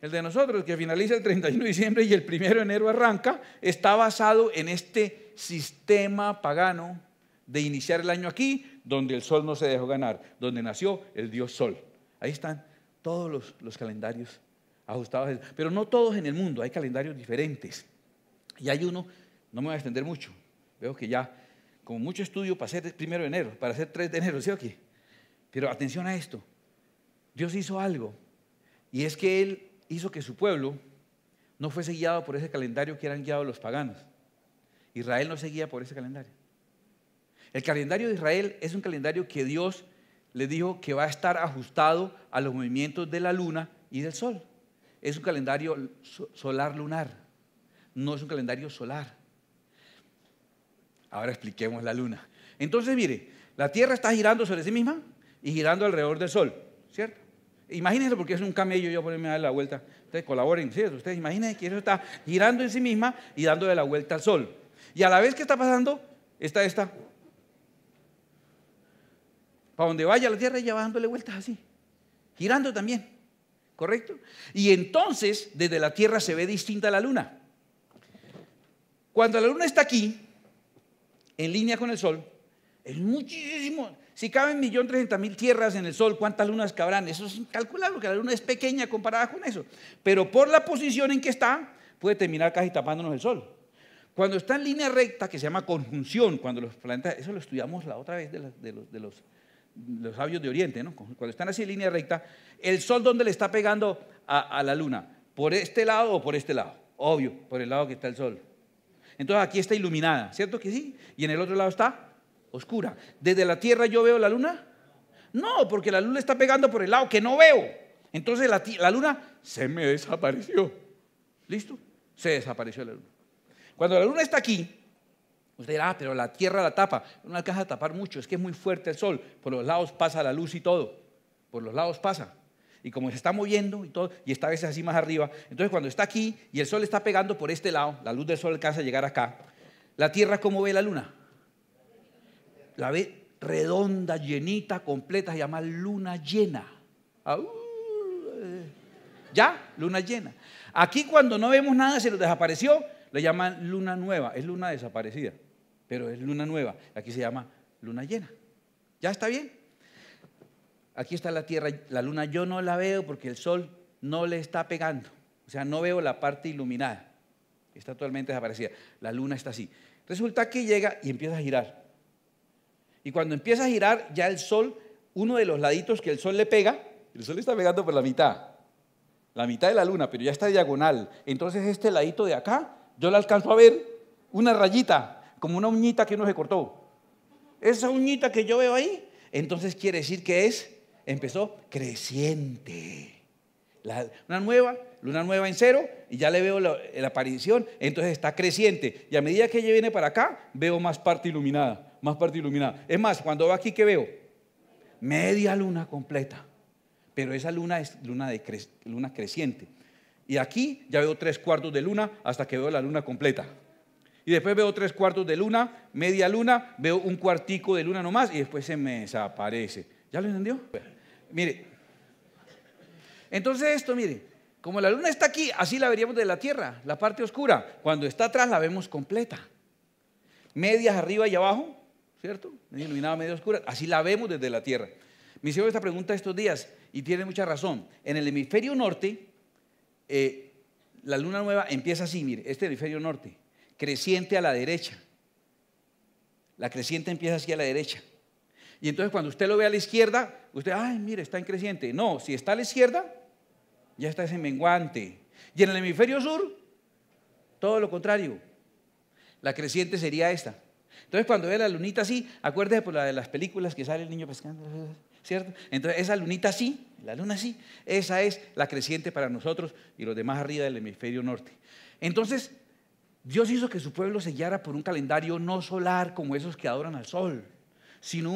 El de nosotros, que finaliza el 31 de diciembre y el 1 de enero arranca, está basado en este sistema pagano de iniciar el año aquí, donde el sol no se dejó ganar, donde nació el dios sol. Ahí están todos los calendarios ajustados. Pero no todos en el mundo, hay calendarios diferentes. Y hay uno, no me voy a extender mucho, veo que ya, con mucho estudio para hacer primero de enero, para hacer 3 de enero, ¿sí o qué? Pero atención a esto, Dios hizo algo, y es que Él hizo que su pueblo no fuese guiado por ese calendario que eran guiados los paganos. Israel no seguía por ese calendario. El calendario de Israel es un calendario que Dios le dijo que va a estar ajustado a los movimientos de la luna y del sol es un calendario solar lunar, no es un calendario solar. Ahora expliquemos la luna. Entonces, mire, la Tierra está girando sobre sí misma y girando alrededor del Sol, ¿cierto? Imagínense, porque es un camello, yo ponerme a dar la vuelta. Ustedes colaboren, ¿cierto? Ustedes imaginen que eso está girando en sí misma y dándole la vuelta al Sol. Y a la vez que está pasando, está esta. Para donde vaya la Tierra, ella va dándole vueltas así, girando también. ¿correcto? Y entonces desde la Tierra se ve distinta la Luna. Cuando la Luna está aquí, en línea con el Sol, es muchísimo. Si caben millón trescientas mil tierras en el Sol, ¿cuántas lunas cabrán? Eso es incalculable, porque la Luna es pequeña comparada con eso. Pero por la posición en que está, puede terminar casi tapándonos el Sol. Cuando está en línea recta, que se llama conjunción, cuando los planetas, eso lo estudiamos la otra vez de los, de los los sabios de Oriente, ¿no? cuando están así en línea recta, el sol dónde le está pegando a, la luna, por este lado o por este lado, obvio, por el lado que está el sol. Entonces aquí está iluminada, ¿cierto que sí? Y en el otro lado está oscura. ¿Desde la Tierra yo veo la luna? No, porque la luna está pegando por el lado que no veo. Entonces la luna se me desapareció. ¿Listo? Se desapareció la luna. Cuando la luna está aquí, Usted dirá, ah, pero la tierra la tapa. No alcanza a tapar mucho, es que es muy fuerte el sol. Por los lados pasa la luz y todo. Por los lados pasa. Y como se está moviendo y todo, y está a veces así más arriba. Entonces cuando está aquí y el sol está pegando por este lado, la luz del sol alcanza a llegar acá. La tierra, ¿cómo ve la luna? La ve redonda, llenita, completa, se llama luna llena. Ya, luna llena. Aquí cuando no vemos nada, se lo desapareció, le llaman luna nueva, es luna desaparecida pero es luna nueva. Aquí se llama luna llena. ¿Ya está bien? Aquí está la Tierra, la luna yo no la veo porque el sol no le está pegando. O sea, no veo la parte iluminada. Está totalmente desaparecida. La luna está así. Resulta que llega y empieza a girar. Y cuando empieza a girar, ya el sol, uno de los laditos que el sol le pega, el sol le está pegando por la mitad. La mitad de la luna, pero ya está diagonal. Entonces este ladito de acá, yo la alcanzo a ver una rayita como una uñita que uno se cortó. Esa uñita que yo veo ahí, entonces quiere decir que es, empezó creciente. una nueva, luna nueva en cero, y ya le veo la, aparición, entonces está creciente. Y a medida que ella viene para acá, veo más parte iluminada, más parte iluminada. Es más, cuando va aquí, ¿qué veo? Media luna completa. Pero esa luna es luna, de luna creciente. Y aquí ya veo tres cuartos de luna hasta que veo la luna completa. Y después veo tres cuartos de luna, media luna, veo un cuartico de luna nomás y después se me desaparece. ¿Ya lo entendió? Mire. Entonces esto, mire, como la luna está aquí, así la veríamos de la Tierra, la parte oscura. Cuando está atrás la vemos completa. Medias arriba y abajo, ¿cierto? Media iluminada, media oscura. Así la vemos desde la Tierra. Me hicieron esta pregunta estos días y tiene mucha razón. En el hemisferio norte, eh, la luna nueva empieza así, mire, este hemisferio norte creciente a la derecha. La creciente empieza hacia la derecha. Y entonces cuando usted lo ve a la izquierda, usted, ay, mire, está en creciente. No, si está a la izquierda, ya está ese menguante. Y en el hemisferio sur, todo lo contrario. La creciente sería esta. Entonces cuando ve la lunita así, acuérdese por pues, la de las películas que sale el niño pescando, ¿cierto? Entonces esa lunita así, la luna así, esa es la creciente para nosotros y los demás arriba del hemisferio norte. Entonces, Dios hizo que su pueblo se guiara por un calendario no solar como esos que adoran al sol, sino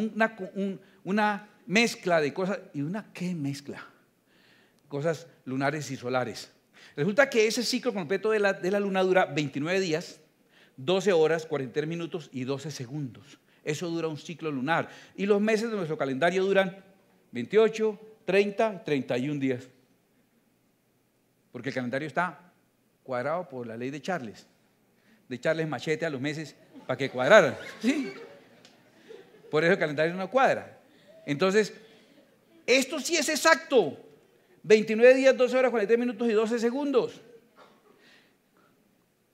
una, mezcla de cosas. ¿Y una qué mezcla? Cosas lunares y solares. Resulta que ese ciclo completo de la, de la luna dura 29 días, 12 horas, 43 minutos y 12 segundos. Eso dura un ciclo lunar. Y los meses de nuestro calendario duran 28, 30, 31 días. Porque el calendario está cuadrado por la ley de Charles de echarles machete a los meses para que cuadraran. ¿sí? Por eso el calendario no cuadra. Entonces, esto sí es exacto. 29 días, 12 horas, 43 minutos y 12 segundos.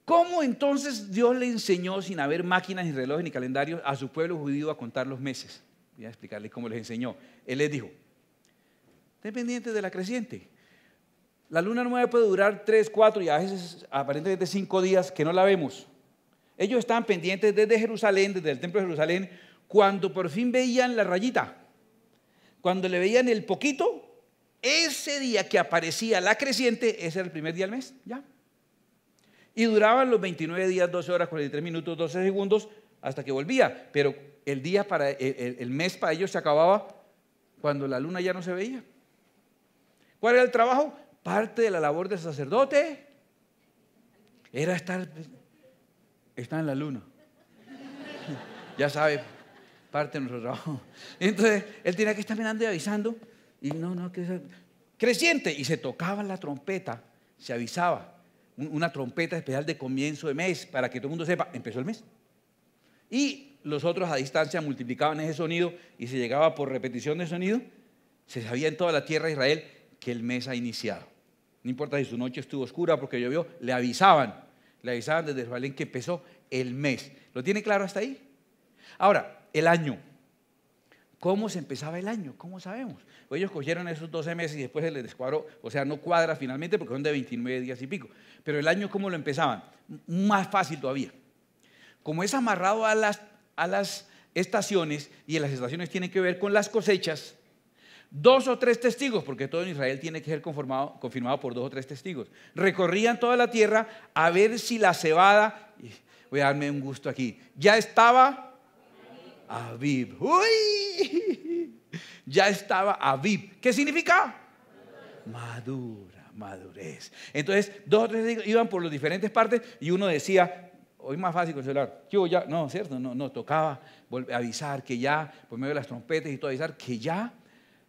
¿Cómo entonces Dios le enseñó, sin haber máquinas, ni relojes, ni calendarios, a su pueblo judío a contar los meses? Voy a explicarles cómo les enseñó. Él les dijo, estén de la creciente. La luna nueva puede durar tres, cuatro y a veces aparentemente cinco días que no la vemos. Ellos estaban pendientes desde Jerusalén, desde el templo de Jerusalén, cuando por fin veían la rayita, cuando le veían el poquito, ese día que aparecía la creciente, ese era el primer día del mes, ya. Y duraban los 29 días, 12 horas, 43 minutos, 12 segundos, hasta que volvía. Pero el día para, el, el mes para ellos se acababa cuando la luna ya no se veía. ¿Cuál era el trabajo? parte de la labor del sacerdote era estar, en la luna. (laughs) ya sabe, parte de nuestro trabajo. Entonces, él tenía que estar mirando y avisando. Y no, no, que creciente. Y se tocaba la trompeta, se avisaba. Una trompeta especial de comienzo de mes, para que todo el mundo sepa, empezó el mes. Y los otros a distancia multiplicaban ese sonido y se llegaba por repetición de sonido. Se sabía en toda la tierra de Israel que el mes ha iniciado. No importa si su noche estuvo oscura porque llovió, le avisaban. Le avisaban desde Jerusalén que empezó el mes. ¿Lo tiene claro hasta ahí? Ahora, el año. ¿Cómo se empezaba el año? ¿Cómo sabemos? Pues ellos cogieron esos 12 meses y después se les descuadró, o sea, no cuadra finalmente porque son de 29 días y pico. Pero el año, ¿cómo lo empezaban? Más fácil todavía. Como es amarrado a las, a las estaciones y las estaciones tienen que ver con las cosechas, Dos o tres testigos, porque todo en Israel tiene que ser confirmado por dos o tres testigos. Recorrían toda la tierra a ver si la cebada, voy a darme un gusto aquí, ya estaba Aviv. ¡Uy! (laughs) Ya estaba Aviv. ¿Qué significa? Madura, madurez. Entonces, dos o tres iban por las diferentes partes y uno decía, hoy más fácil con el celular. Yo ya, no, ¿cierto? No, no, tocaba avisar que ya, por medio las trompetas y todo, avisar que ya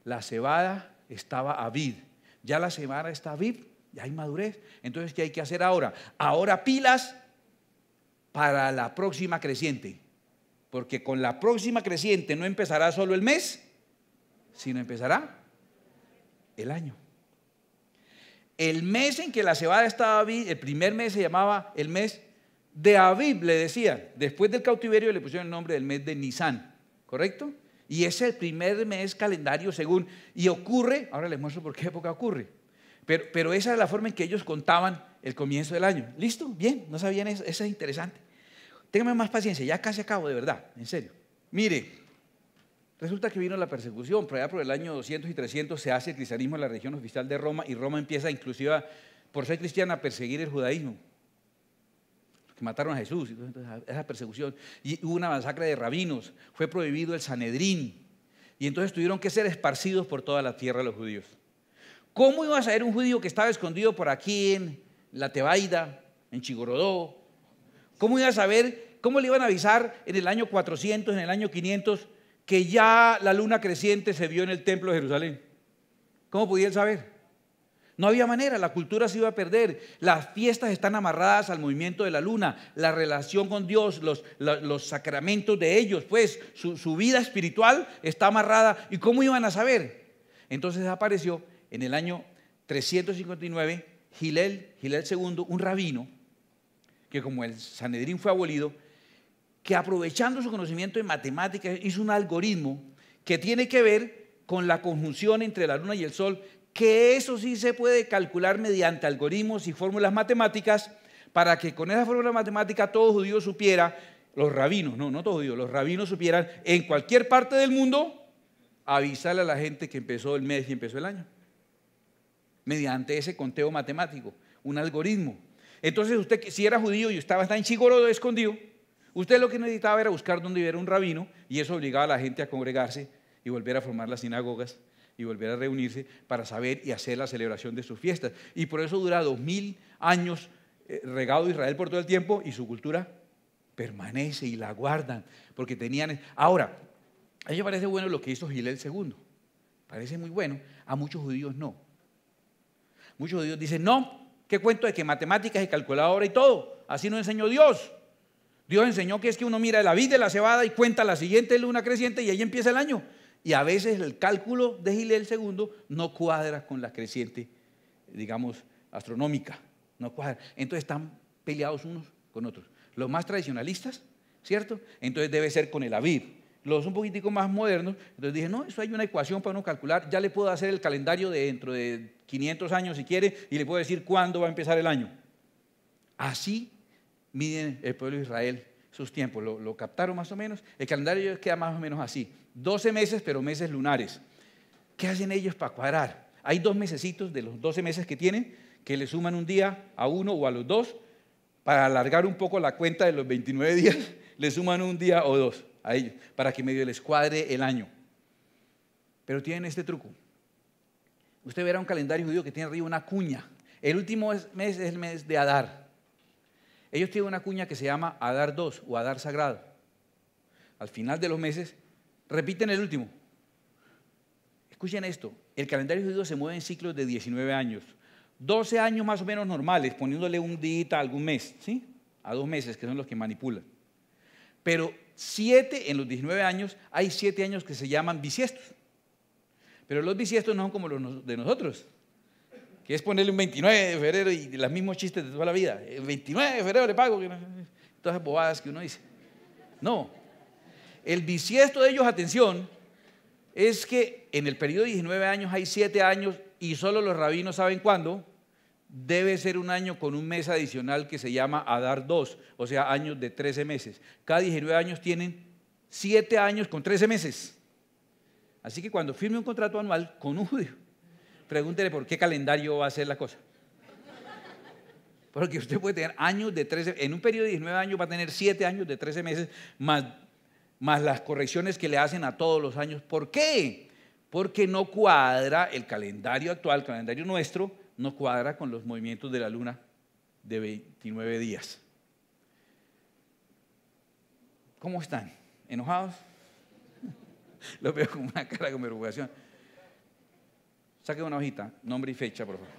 la cebada estaba a vid. Ya la cebada está a vid, ya hay madurez. Entonces, ¿qué hay que hacer ahora? Ahora pilas para la próxima creciente. Porque con la próxima creciente no empezará solo el mes, sino empezará el año. El mes en que la cebada estaba a vid, el primer mes se llamaba el mes de Aviv, le decía Después del cautiverio le pusieron el nombre del mes de Nisan, ¿correcto? y es el primer mes calendario según, y ocurre, ahora les muestro por qué época ocurre, pero, esa es la forma en que ellos contaban el comienzo del año. ¿Listo? Bien, no sabían eso, eso es interesante. Téngame más paciencia, ya casi acabo, de verdad, en serio. Mire, resulta que vino la persecución, por allá por el año 200 y 300 se hace el cristianismo en la región oficial de Roma y Roma empieza inclusive por ser cristiana, a perseguir el judaísmo mataron a Jesús, esa persecución. Y hubo una masacre de rabinos, fue prohibido el Sanedrín. Y entonces tuvieron que ser esparcidos por toda la tierra los judíos. ¿Cómo iba a saber un judío que estaba escondido por aquí en la Tebaida, en Chigorodó? ¿Cómo iba a saber, cómo le iban a avisar en el año 400, en el año 500, que ya la luna creciente se vio en el templo de Jerusalén? ¿Cómo podía saber? No había manera, la cultura se iba a perder. Las fiestas están amarradas al movimiento de la luna, la relación con Dios, los, sacramentos de ellos, pues su, vida espiritual está amarrada. ¿Y cómo iban a saber? Entonces apareció en el año 359 Gilel, Gilel II, un rabino, que como el Sanedrín fue abolido, que aprovechando su conocimiento en matemáticas hizo un algoritmo que tiene que ver con la conjunción entre la luna y el sol que eso sí se puede calcular mediante algoritmos y fórmulas matemáticas para que con esa fórmula matemática todo judío supiera, los rabinos, no, no todo judío, los rabinos supieran en cualquier parte del mundo avisarle a la gente que empezó el mes y empezó el año, mediante ese conteo matemático, un algoritmo. Entonces usted, si era judío y estaba en Chigoro escondido, usted lo que necesitaba era buscar donde hubiera un rabino y eso obligaba a la gente a congregarse y volver a formar las sinagogas y volver a reunirse para saber y hacer la celebración de sus fiestas. Y por eso dura dos mil años eh, regado Israel por todo el tiempo y su cultura permanece y la guardan, porque tenían... Ahora, a ellos parece bueno lo que hizo el segundo parece muy bueno, a muchos judíos no. Muchos judíos dicen, no, qué cuento de que matemáticas y calculadora y todo, así nos enseñó Dios. Dios enseñó que es que uno mira la vid de la cebada y cuenta la siguiente luna creciente y ahí empieza el año. Y a veces el cálculo de el II no cuadra con la creciente, digamos, astronómica. No cuadra. Entonces están peleados unos con otros. Los más tradicionalistas, ¿cierto? Entonces debe ser con el Aviv. Los un poquitico más modernos, entonces dije, no, eso hay una ecuación para uno calcular, ya le puedo hacer el calendario de dentro de 500 años si quiere y le puedo decir cuándo va a empezar el año. Así miden el pueblo de Israel sus tiempos, lo captaron más o menos, el calendario queda más o menos así. 12 meses, pero meses lunares. ¿Qué hacen ellos para cuadrar? Hay dos mesecitos de los 12 meses que tienen que le suman un día a uno o a los dos para alargar un poco la cuenta de los 29 días, (laughs) le suman un día o dos a ellos para que medio les cuadre el año. Pero tienen este truco. Usted verá un calendario judío que tiene arriba una cuña. El último mes es el mes de Adar. Ellos tienen una cuña que se llama Adar 2 o Adar Sagrado. Al final de los meses Repiten el último. Escuchen esto. El calendario judío se mueve en ciclos de 19 años. 12 años más o menos normales, poniéndole un día a algún mes, ¿sí? A dos meses, que son los que manipulan. Pero siete, en los 19 años, hay siete años que se llaman bisiestos. Pero los bisiestos no son como los de nosotros, que es ponerle un 29 de febrero y los mismos chistes de toda la vida. El 29 de febrero le pago, todas esas bobadas que uno dice. No, el bisiesto de ellos, atención, es que en el periodo de 19 años hay 7 años y solo los rabinos saben cuándo. Debe ser un año con un mes adicional que se llama Adar 2, o sea, años de 13 meses. Cada 19 años tienen 7 años con 13 meses. Así que cuando firme un contrato anual con un judío, pregúntele por qué calendario va a ser la cosa. Porque usted puede tener años de 13, en un periodo de 19 años va a tener 7 años de 13 meses, más más las correcciones que le hacen a todos los años. ¿Por qué? Porque no cuadra el calendario actual, el calendario nuestro, no cuadra con los movimientos de la luna de 29 días. ¿Cómo están? ¿Enojados? (laughs) Los veo con una cara de preocupación. Saque una hojita, nombre y fecha, por favor.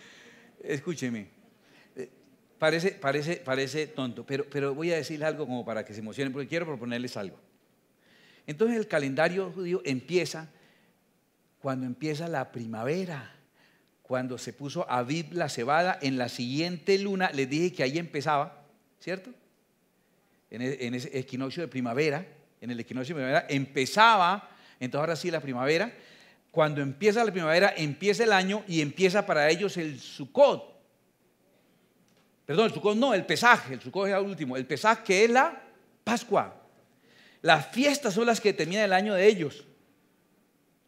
(laughs) Escúcheme parece, parece, tonto, pero, pero voy a decirles algo como para que se emocionen, porque quiero proponerles algo. Entonces el calendario judío empieza cuando empieza la primavera, cuando se puso a vivir la cebada, en la siguiente luna les dije que ahí empezaba, ¿cierto? E, en, ese equinoccio de primavera, en el equinoccio de primavera empezaba, entonces ahora sí la primavera, cuando empieza la primavera empieza el año y empieza para ellos el Sukkot, Perdón, el suco no, el pesaje, el suco es el último. El pesaje que es la Pascua. Las fiestas son las que terminan el año de ellos.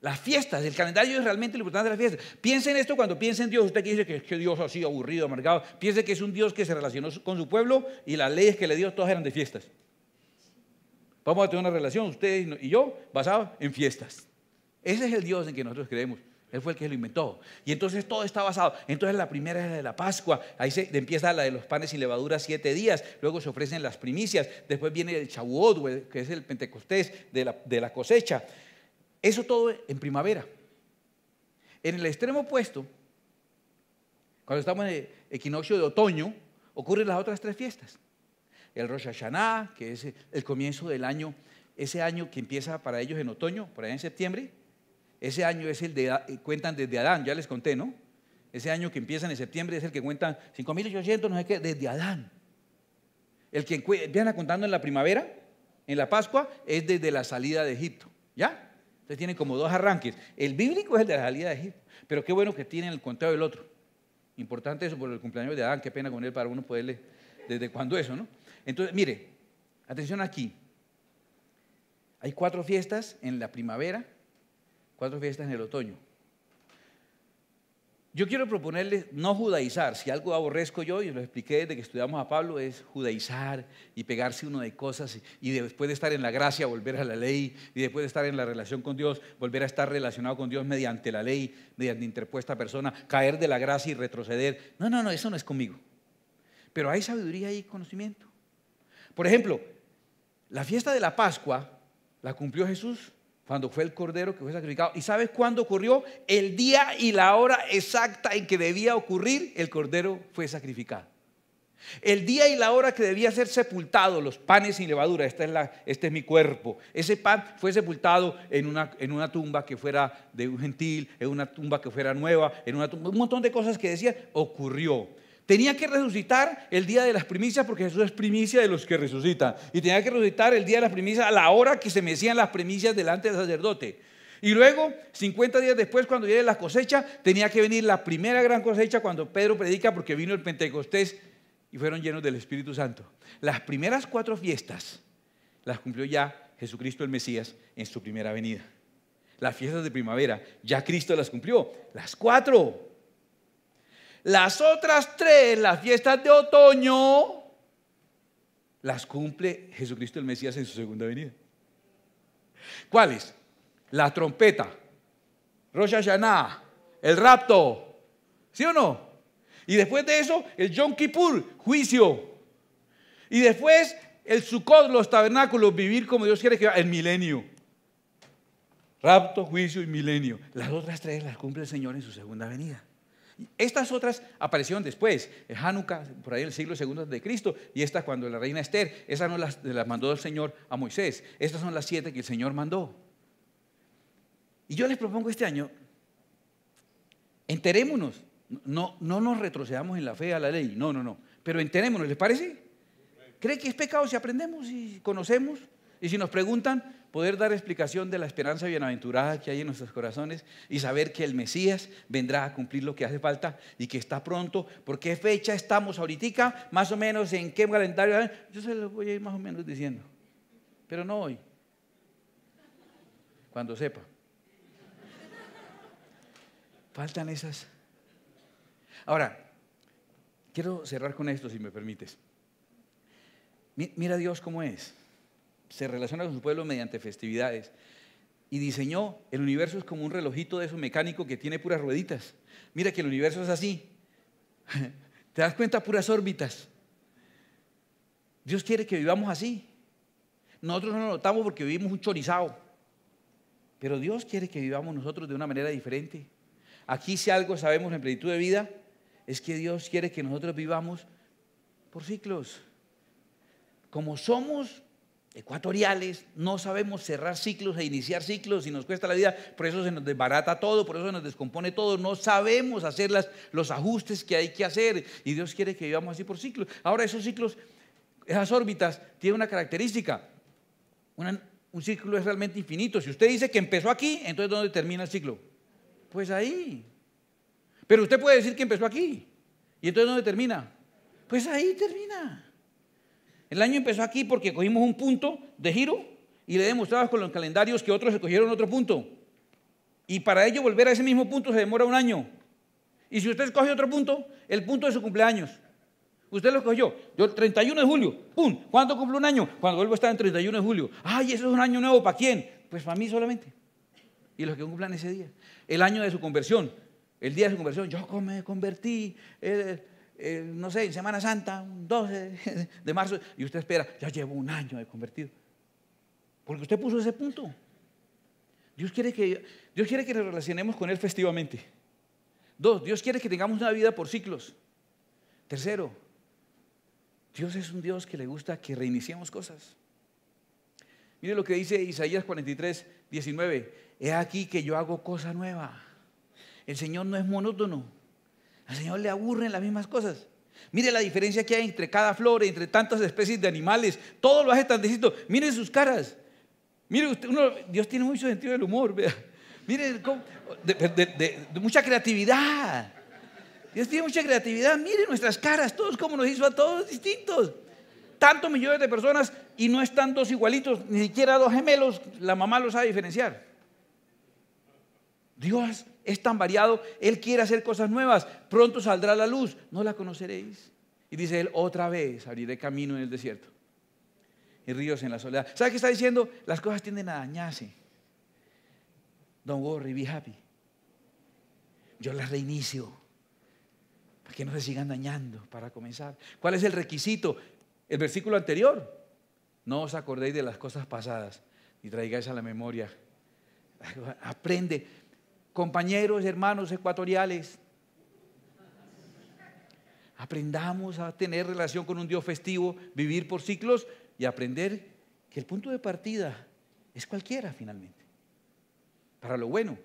Las fiestas, el calendario es realmente lo importante de las fiestas. Piensen esto cuando piensen en Dios. Usted que dice que, Dios Dios así, aburrido, amargado. Piense que es un Dios que se relacionó con su pueblo y las leyes que le dio todas eran de fiestas. Vamos a tener una relación, ustedes y yo, basada en fiestas. Ese es el Dios en que nosotros creemos. Él fue el que lo inventó. Y entonces todo está basado. Entonces la primera es la de la Pascua. Ahí se empieza la de los panes y levadura siete días. Luego se ofrecen las primicias. Después viene el Shavuot, que es el Pentecostés de la, de la cosecha. Eso todo en primavera. En el extremo opuesto, cuando estamos en el equinoccio de otoño, ocurren las otras tres fiestas. El Rosh Hashanah, que es el comienzo del año, ese año que empieza para ellos en otoño, por ahí en septiembre ese año es el de, eh, cuentan desde Adán, ya les conté, ¿no? Ese año que empieza en septiembre es el que cuentan 5.800, no sé qué, desde Adán. El que viene contando en la primavera, en la Pascua, es desde la salida de Egipto, ¿ya? Entonces tienen como dos arranques. El bíblico es el de la salida de Egipto, pero qué bueno que tienen el conteo del otro. Importante eso por el cumpleaños de Adán, qué pena con él para uno poderle, desde cuándo eso, ¿no? Entonces, mire, atención aquí. Hay cuatro fiestas en la primavera, cuatro fiestas en el otoño. Yo quiero proponerles no judaizar. Si algo aborrezco yo, y lo expliqué desde que estudiamos a Pablo, es judaizar y pegarse uno de cosas y después de estar en la gracia volver a la ley y después de estar en la relación con Dios volver a estar relacionado con Dios mediante la ley, mediante interpuesta persona, caer de la gracia y retroceder. No, no, no, eso no es conmigo. Pero hay sabiduría y conocimiento. Por ejemplo, la fiesta de la Pascua la cumplió Jesús cuando fue el cordero que fue sacrificado. ¿Y sabes cuándo ocurrió? El día y la hora exacta en que debía ocurrir, el cordero fue sacrificado. El día y la hora que debía ser sepultado, los panes sin levadura, este es, este es mi cuerpo. Ese pan fue sepultado en una, en una, tumba que fuera de un gentil, en una tumba que fuera nueva, en una tumba, un montón de cosas que decía, ocurrió. Tenía que resucitar el día de las primicias porque Jesús es primicia de los que resucitan. Y tenía que resucitar el día de las primicias a la hora que se mecían las primicias delante del sacerdote. Y luego, 50 días después, cuando llegue la cosecha, tenía que venir la primera gran cosecha cuando Pedro predica porque vino el Pentecostés y fueron llenos del Espíritu Santo. Las primeras cuatro fiestas las cumplió ya Jesucristo el Mesías en su primera venida. Las fiestas de primavera, ya Cristo las cumplió. Las cuatro. Las otras tres, las fiestas de otoño, las cumple Jesucristo el Mesías en su segunda venida. ¿Cuáles? La trompeta, Rosh Hashanah, el rapto, ¿sí o no? Y después de eso, el Yom Kippur, juicio. Y después, el Sukkot, los tabernáculos, vivir como Dios quiere que el milenio. Rapto, juicio y milenio. Las otras tres las cumple el Señor en su segunda venida. Estas otras aparecieron después, eh, Hanukkah, por ahí en el siglo II de Cristo, y esta cuando la reina Esther, esas no las, mandó el Señor a Moisés, estas son las siete que el Señor mandó. Y yo les propongo este año, enterémonos, no, no nos retrocedamos en la fe a la ley, no, no, no, pero enterémonos, ¿les parece? ¿Cree que es pecado si aprendemos y conocemos? Y si nos preguntan, poder dar explicación de la esperanza bienaventurada que hay en nuestros corazones y saber que el Mesías vendrá a cumplir lo que hace falta y que está pronto. ¿Por qué fecha estamos ahorita? Más o menos en qué calendario. Yo se lo voy a ir más o menos diciendo, pero no hoy, cuando sepa. Faltan esas. Ahora, quiero cerrar con esto, si me permites. Mira Dios cómo es se relaciona con su pueblo mediante festividades. Y diseñó, el universo es como un relojito de esos mecánico que tiene puras rueditas. Mira que el universo es así. (laughs) ¿Te das cuenta? Puras órbitas. Dios quiere que vivamos así. Nosotros no lo notamos porque vivimos un chorizado. Pero Dios quiere que vivamos nosotros de una manera diferente. Aquí si algo sabemos en plenitud de vida, es que Dios quiere que nosotros vivamos por ciclos. Como somos, ecuatoriales, no sabemos cerrar ciclos e iniciar ciclos y nos cuesta la vida, por eso se nos desbarata todo, por eso se nos descompone todo, no sabemos hacer las, los ajustes que hay que hacer y Dios quiere que vivamos así por ciclos. Ahora esos ciclos, esas órbitas tienen una característica, un ciclo es realmente infinito, si usted dice que empezó aquí, entonces ¿dónde termina el ciclo? Pues ahí, pero usted puede decir que empezó aquí y entonces ¿dónde termina? Pues ahí termina. El año empezó aquí porque cogimos un punto de giro y le demostramos con los calendarios que otros escogieron otro punto. Y para ello volver a ese mismo punto se demora un año. Y si usted escoge otro punto, el punto de su cumpleaños. Usted lo cogió. Yo, 31 de julio. ¡Pum! ¿Cuándo cumple un año? Cuando vuelvo a estar en 31 de julio. ¡Ay, eso es un año nuevo! ¿Para quién? Pues para mí solamente. Y los que cumplan ese día. El año de su conversión. El día de su conversión. Yo me convertí. Eh, eh, no sé, en Semana Santa, 12 de marzo, y usted espera, ya llevo un año de convertido. Porque usted puso ese punto. Dios quiere que, Dios quiere que nos relacionemos con Él festivamente. Dos, Dios quiere que tengamos una vida por ciclos. Tercero, Dios es un Dios que le gusta que reiniciemos cosas. Mire lo que dice Isaías 43, 19. He aquí que yo hago cosa nueva. El Señor no es monótono. Al Señor le aburren las mismas cosas. Mire la diferencia que hay entre cada flor, entre tantas especies de animales. Todo lo hace tan distinto. miren sus caras. Mire, usted, uno, Dios tiene mucho sentido del humor. Mire, de, mucha creatividad. Dios tiene mucha creatividad. Mire nuestras caras, todos como nos hizo a todos distintos. Tantos millones de personas y no están dos igualitos, ni siquiera dos gemelos. La mamá los sabe diferenciar. Dios es tan variado, Él quiere hacer cosas nuevas, pronto saldrá la luz, no la conoceréis. Y dice Él, otra vez abriré camino en el desierto y ríos en la soledad. ¿Sabe qué está diciendo? Las cosas tienden a dañarse. Don't worry, be happy. Yo las reinicio para que no se sigan dañando para comenzar. ¿Cuál es el requisito? El versículo anterior. No os acordéis de las cosas pasadas y traigáis a la memoria. Aprende compañeros, hermanos ecuatoriales, aprendamos a tener relación con un Dios festivo, vivir por ciclos y aprender que el punto de partida es cualquiera finalmente, para lo bueno.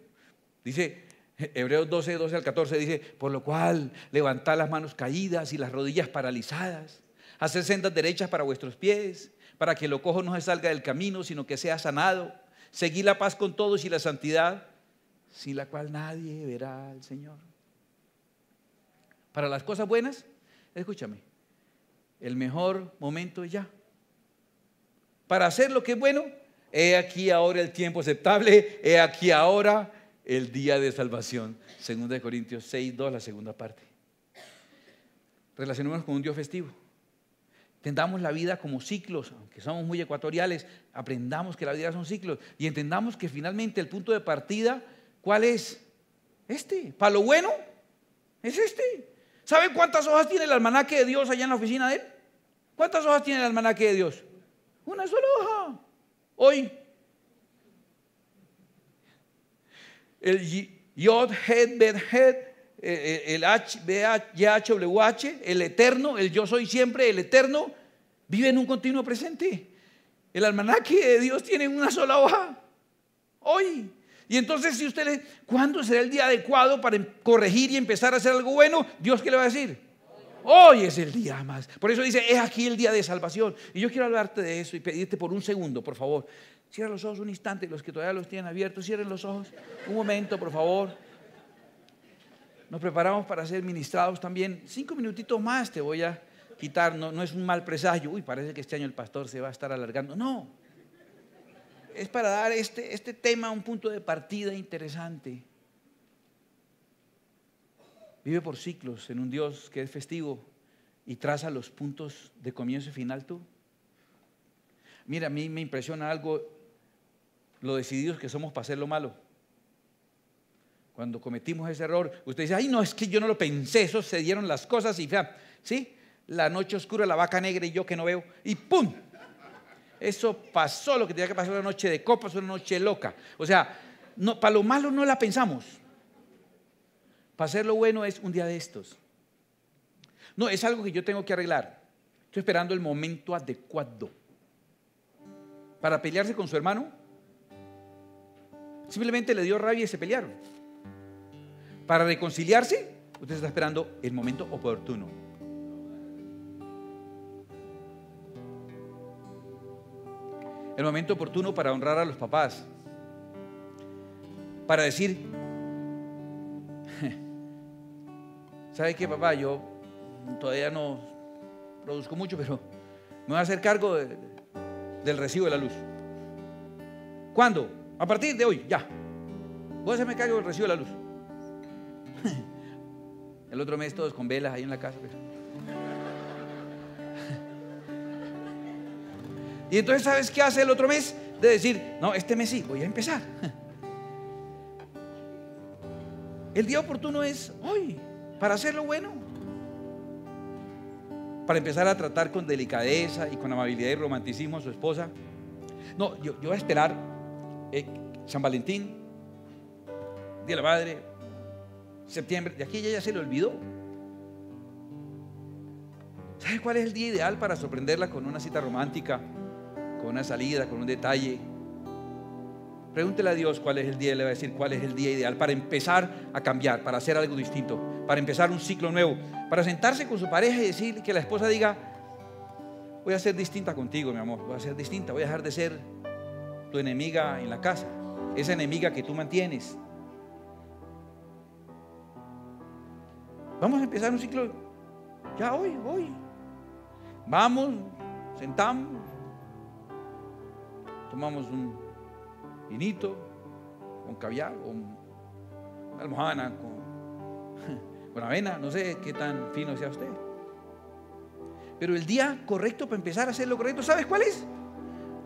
Dice Hebreos 12, 12 al 14, dice, por lo cual levantad las manos caídas y las rodillas paralizadas, haced sendas derechas para vuestros pies, para que lo cojo no se salga del camino, sino que sea sanado, seguid la paz con todos y la santidad sin la cual nadie verá al Señor. Para las cosas buenas, escúchame, el mejor momento es ya. Para hacer lo que es bueno, he aquí ahora el tiempo aceptable, he aquí ahora el día de salvación. Segunda de Corintios 6, 2, la segunda parte. Relacionémonos con un Dios festivo. Entendamos la vida como ciclos, aunque somos muy ecuatoriales, aprendamos que la vida son ciclos y entendamos que finalmente el punto de partida ¿Cuál es? Este. Para lo bueno, es este. ¿Saben cuántas hojas tiene el almanaque de Dios allá en la oficina de él? ¿Cuántas hojas tiene el almanaque de Dios? Una sola hoja. Hoy. El Yod, Head Bed, el H, B, H, W, H el eterno, el yo soy siempre, el eterno, vive en un continuo presente. El almanaque de Dios tiene una sola hoja. Hoy. Y entonces si ustedes, ¿cuándo será el día adecuado para em, corregir y empezar a hacer algo bueno? Dios qué le va a decir? Hoy es el día más. Por eso dice, es aquí el día de salvación. Y yo quiero hablarte de eso y pedirte por un segundo, por favor. Cierra los ojos un instante, los que todavía los tienen abiertos, cierren los ojos. Un momento, por favor. Nos preparamos para ser ministrados también. Cinco minutitos más te voy a quitar, no, no es un mal presagio. Uy, parece que este año el pastor se va a estar alargando. No, es para dar este, este, tema un punto de partida interesante. Vive por ciclos en un Dios que es festivo y traza los puntos de comienzo y final tú. Mira, a mí me impresiona algo lo decididos que somos para hacer lo malo. Cuando cometimos ese error, usted dice, ay, no, es que yo no lo pensé, eso se dieron las cosas y ya, ¿sí? La noche oscura, la vaca negra y yo que no veo, y ¡pum! Eso pasó lo que tenía que pasar una noche de copas, una noche loca. O sea, no, para lo malo no la pensamos. Para hacer lo bueno es un día de estos. No, es algo que yo tengo que arreglar. Estoy esperando el momento adecuado. Para pelearse con su hermano, simplemente le dio rabia y se pelearon. Para reconciliarse, usted está esperando el momento oportuno. el momento oportuno para honrar a los papás, para decir, (laughs) ¿sabe qué papá? Yo todavía no produzco mucho, pero me voy a hacer cargo del recibo de la luz. ¿Cuándo? A partir de hoy, ya. Voy a hacerme cargo del recibo de la luz. (laughs) El otro mes todos con velas ahí en la casa. Y entonces, ¿sabes qué hace el otro mes? De decir, no, este mes sí, voy a empezar. (laughs) El día oportuno es hoy, para hacer lo bueno. Para empezar a tratar con delicadeza y con amabilidad y romanticismo a su esposa. No, yo, voy a esperar eh, San Valentín, Día de la Madre, septiembre. De aquí ella ya se le olvidó. ¿sabes cuál es el día ideal para sorprenderla con una cita romántica? una salida, con un detalle. Pregúntele a Dios cuál es el día, le va a decir cuál es el día ideal para empezar a cambiar, para hacer algo distinto, para empezar un ciclo nuevo, para sentarse con su pareja y decir que la esposa diga, voy a ser distinta contigo, mi amor, voy a ser distinta, voy a dejar de ser tu enemiga en la casa, esa enemiga que tú mantienes. Vamos a empezar un ciclo ya hoy, hoy. Vamos, sentamos, tomamos un vinito un caviar, una almohada con, (laughs) con avena, no sé qué tan fino sea usted. Pero el día correcto para empezar a hacer lo correcto, ¿sabes cuál es?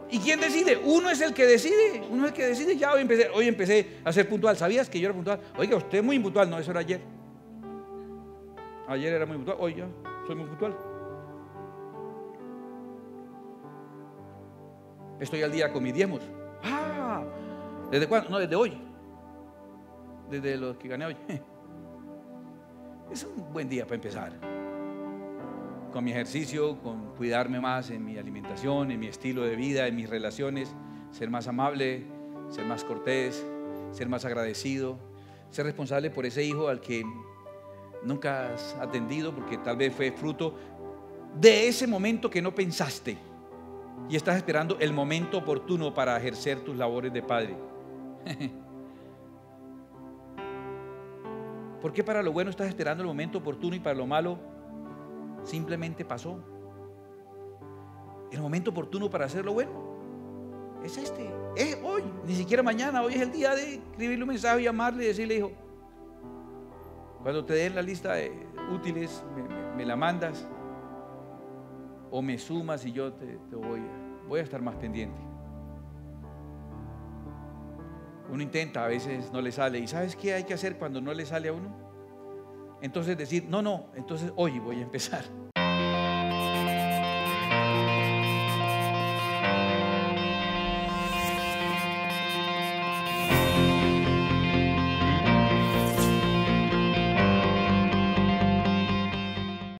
¿Y quién decide? Uno es el que decide. Uno es el que decide. Ya hoy empecé, hoy empecé a ser puntual. ¿Sabías que yo era puntual? Oiga, usted es muy impuntual. No, eso era ayer. Ayer era muy puntual. Hoy yo soy muy puntual. Estoy al día con mis diezmos. Ah, ¿Desde cuándo? No, desde hoy. Desde los que gané hoy. (laughs) Es un buen día para empezar. Con mi ejercicio, con cuidarme más en mi alimentación, en mi estilo de vida, en mis relaciones, ser más amable, ser más cortés, ser más agradecido, ser responsable por ese hijo al que nunca has atendido porque tal vez fue fruto de ese momento que no pensaste y estás esperando el momento oportuno para ejercer tus labores de padre. (laughs) ¿Por qué para lo bueno estás esperando el momento oportuno y para lo malo simplemente pasó? El momento oportuno para hacer lo bueno es este, es hoy, ni siquiera mañana, hoy es el día de escribirle un mensaje, llamarle y decirle, hijo, cuando te den la lista de útiles, me, la mandas o me sumas y yo te, te voy voy a estar más pendiente. Uno intenta, a veces no le sale. ¿Y sabes qué hay que hacer cuando no le sale a uno? Entonces decir, no, no, entonces hoy voy a empezar.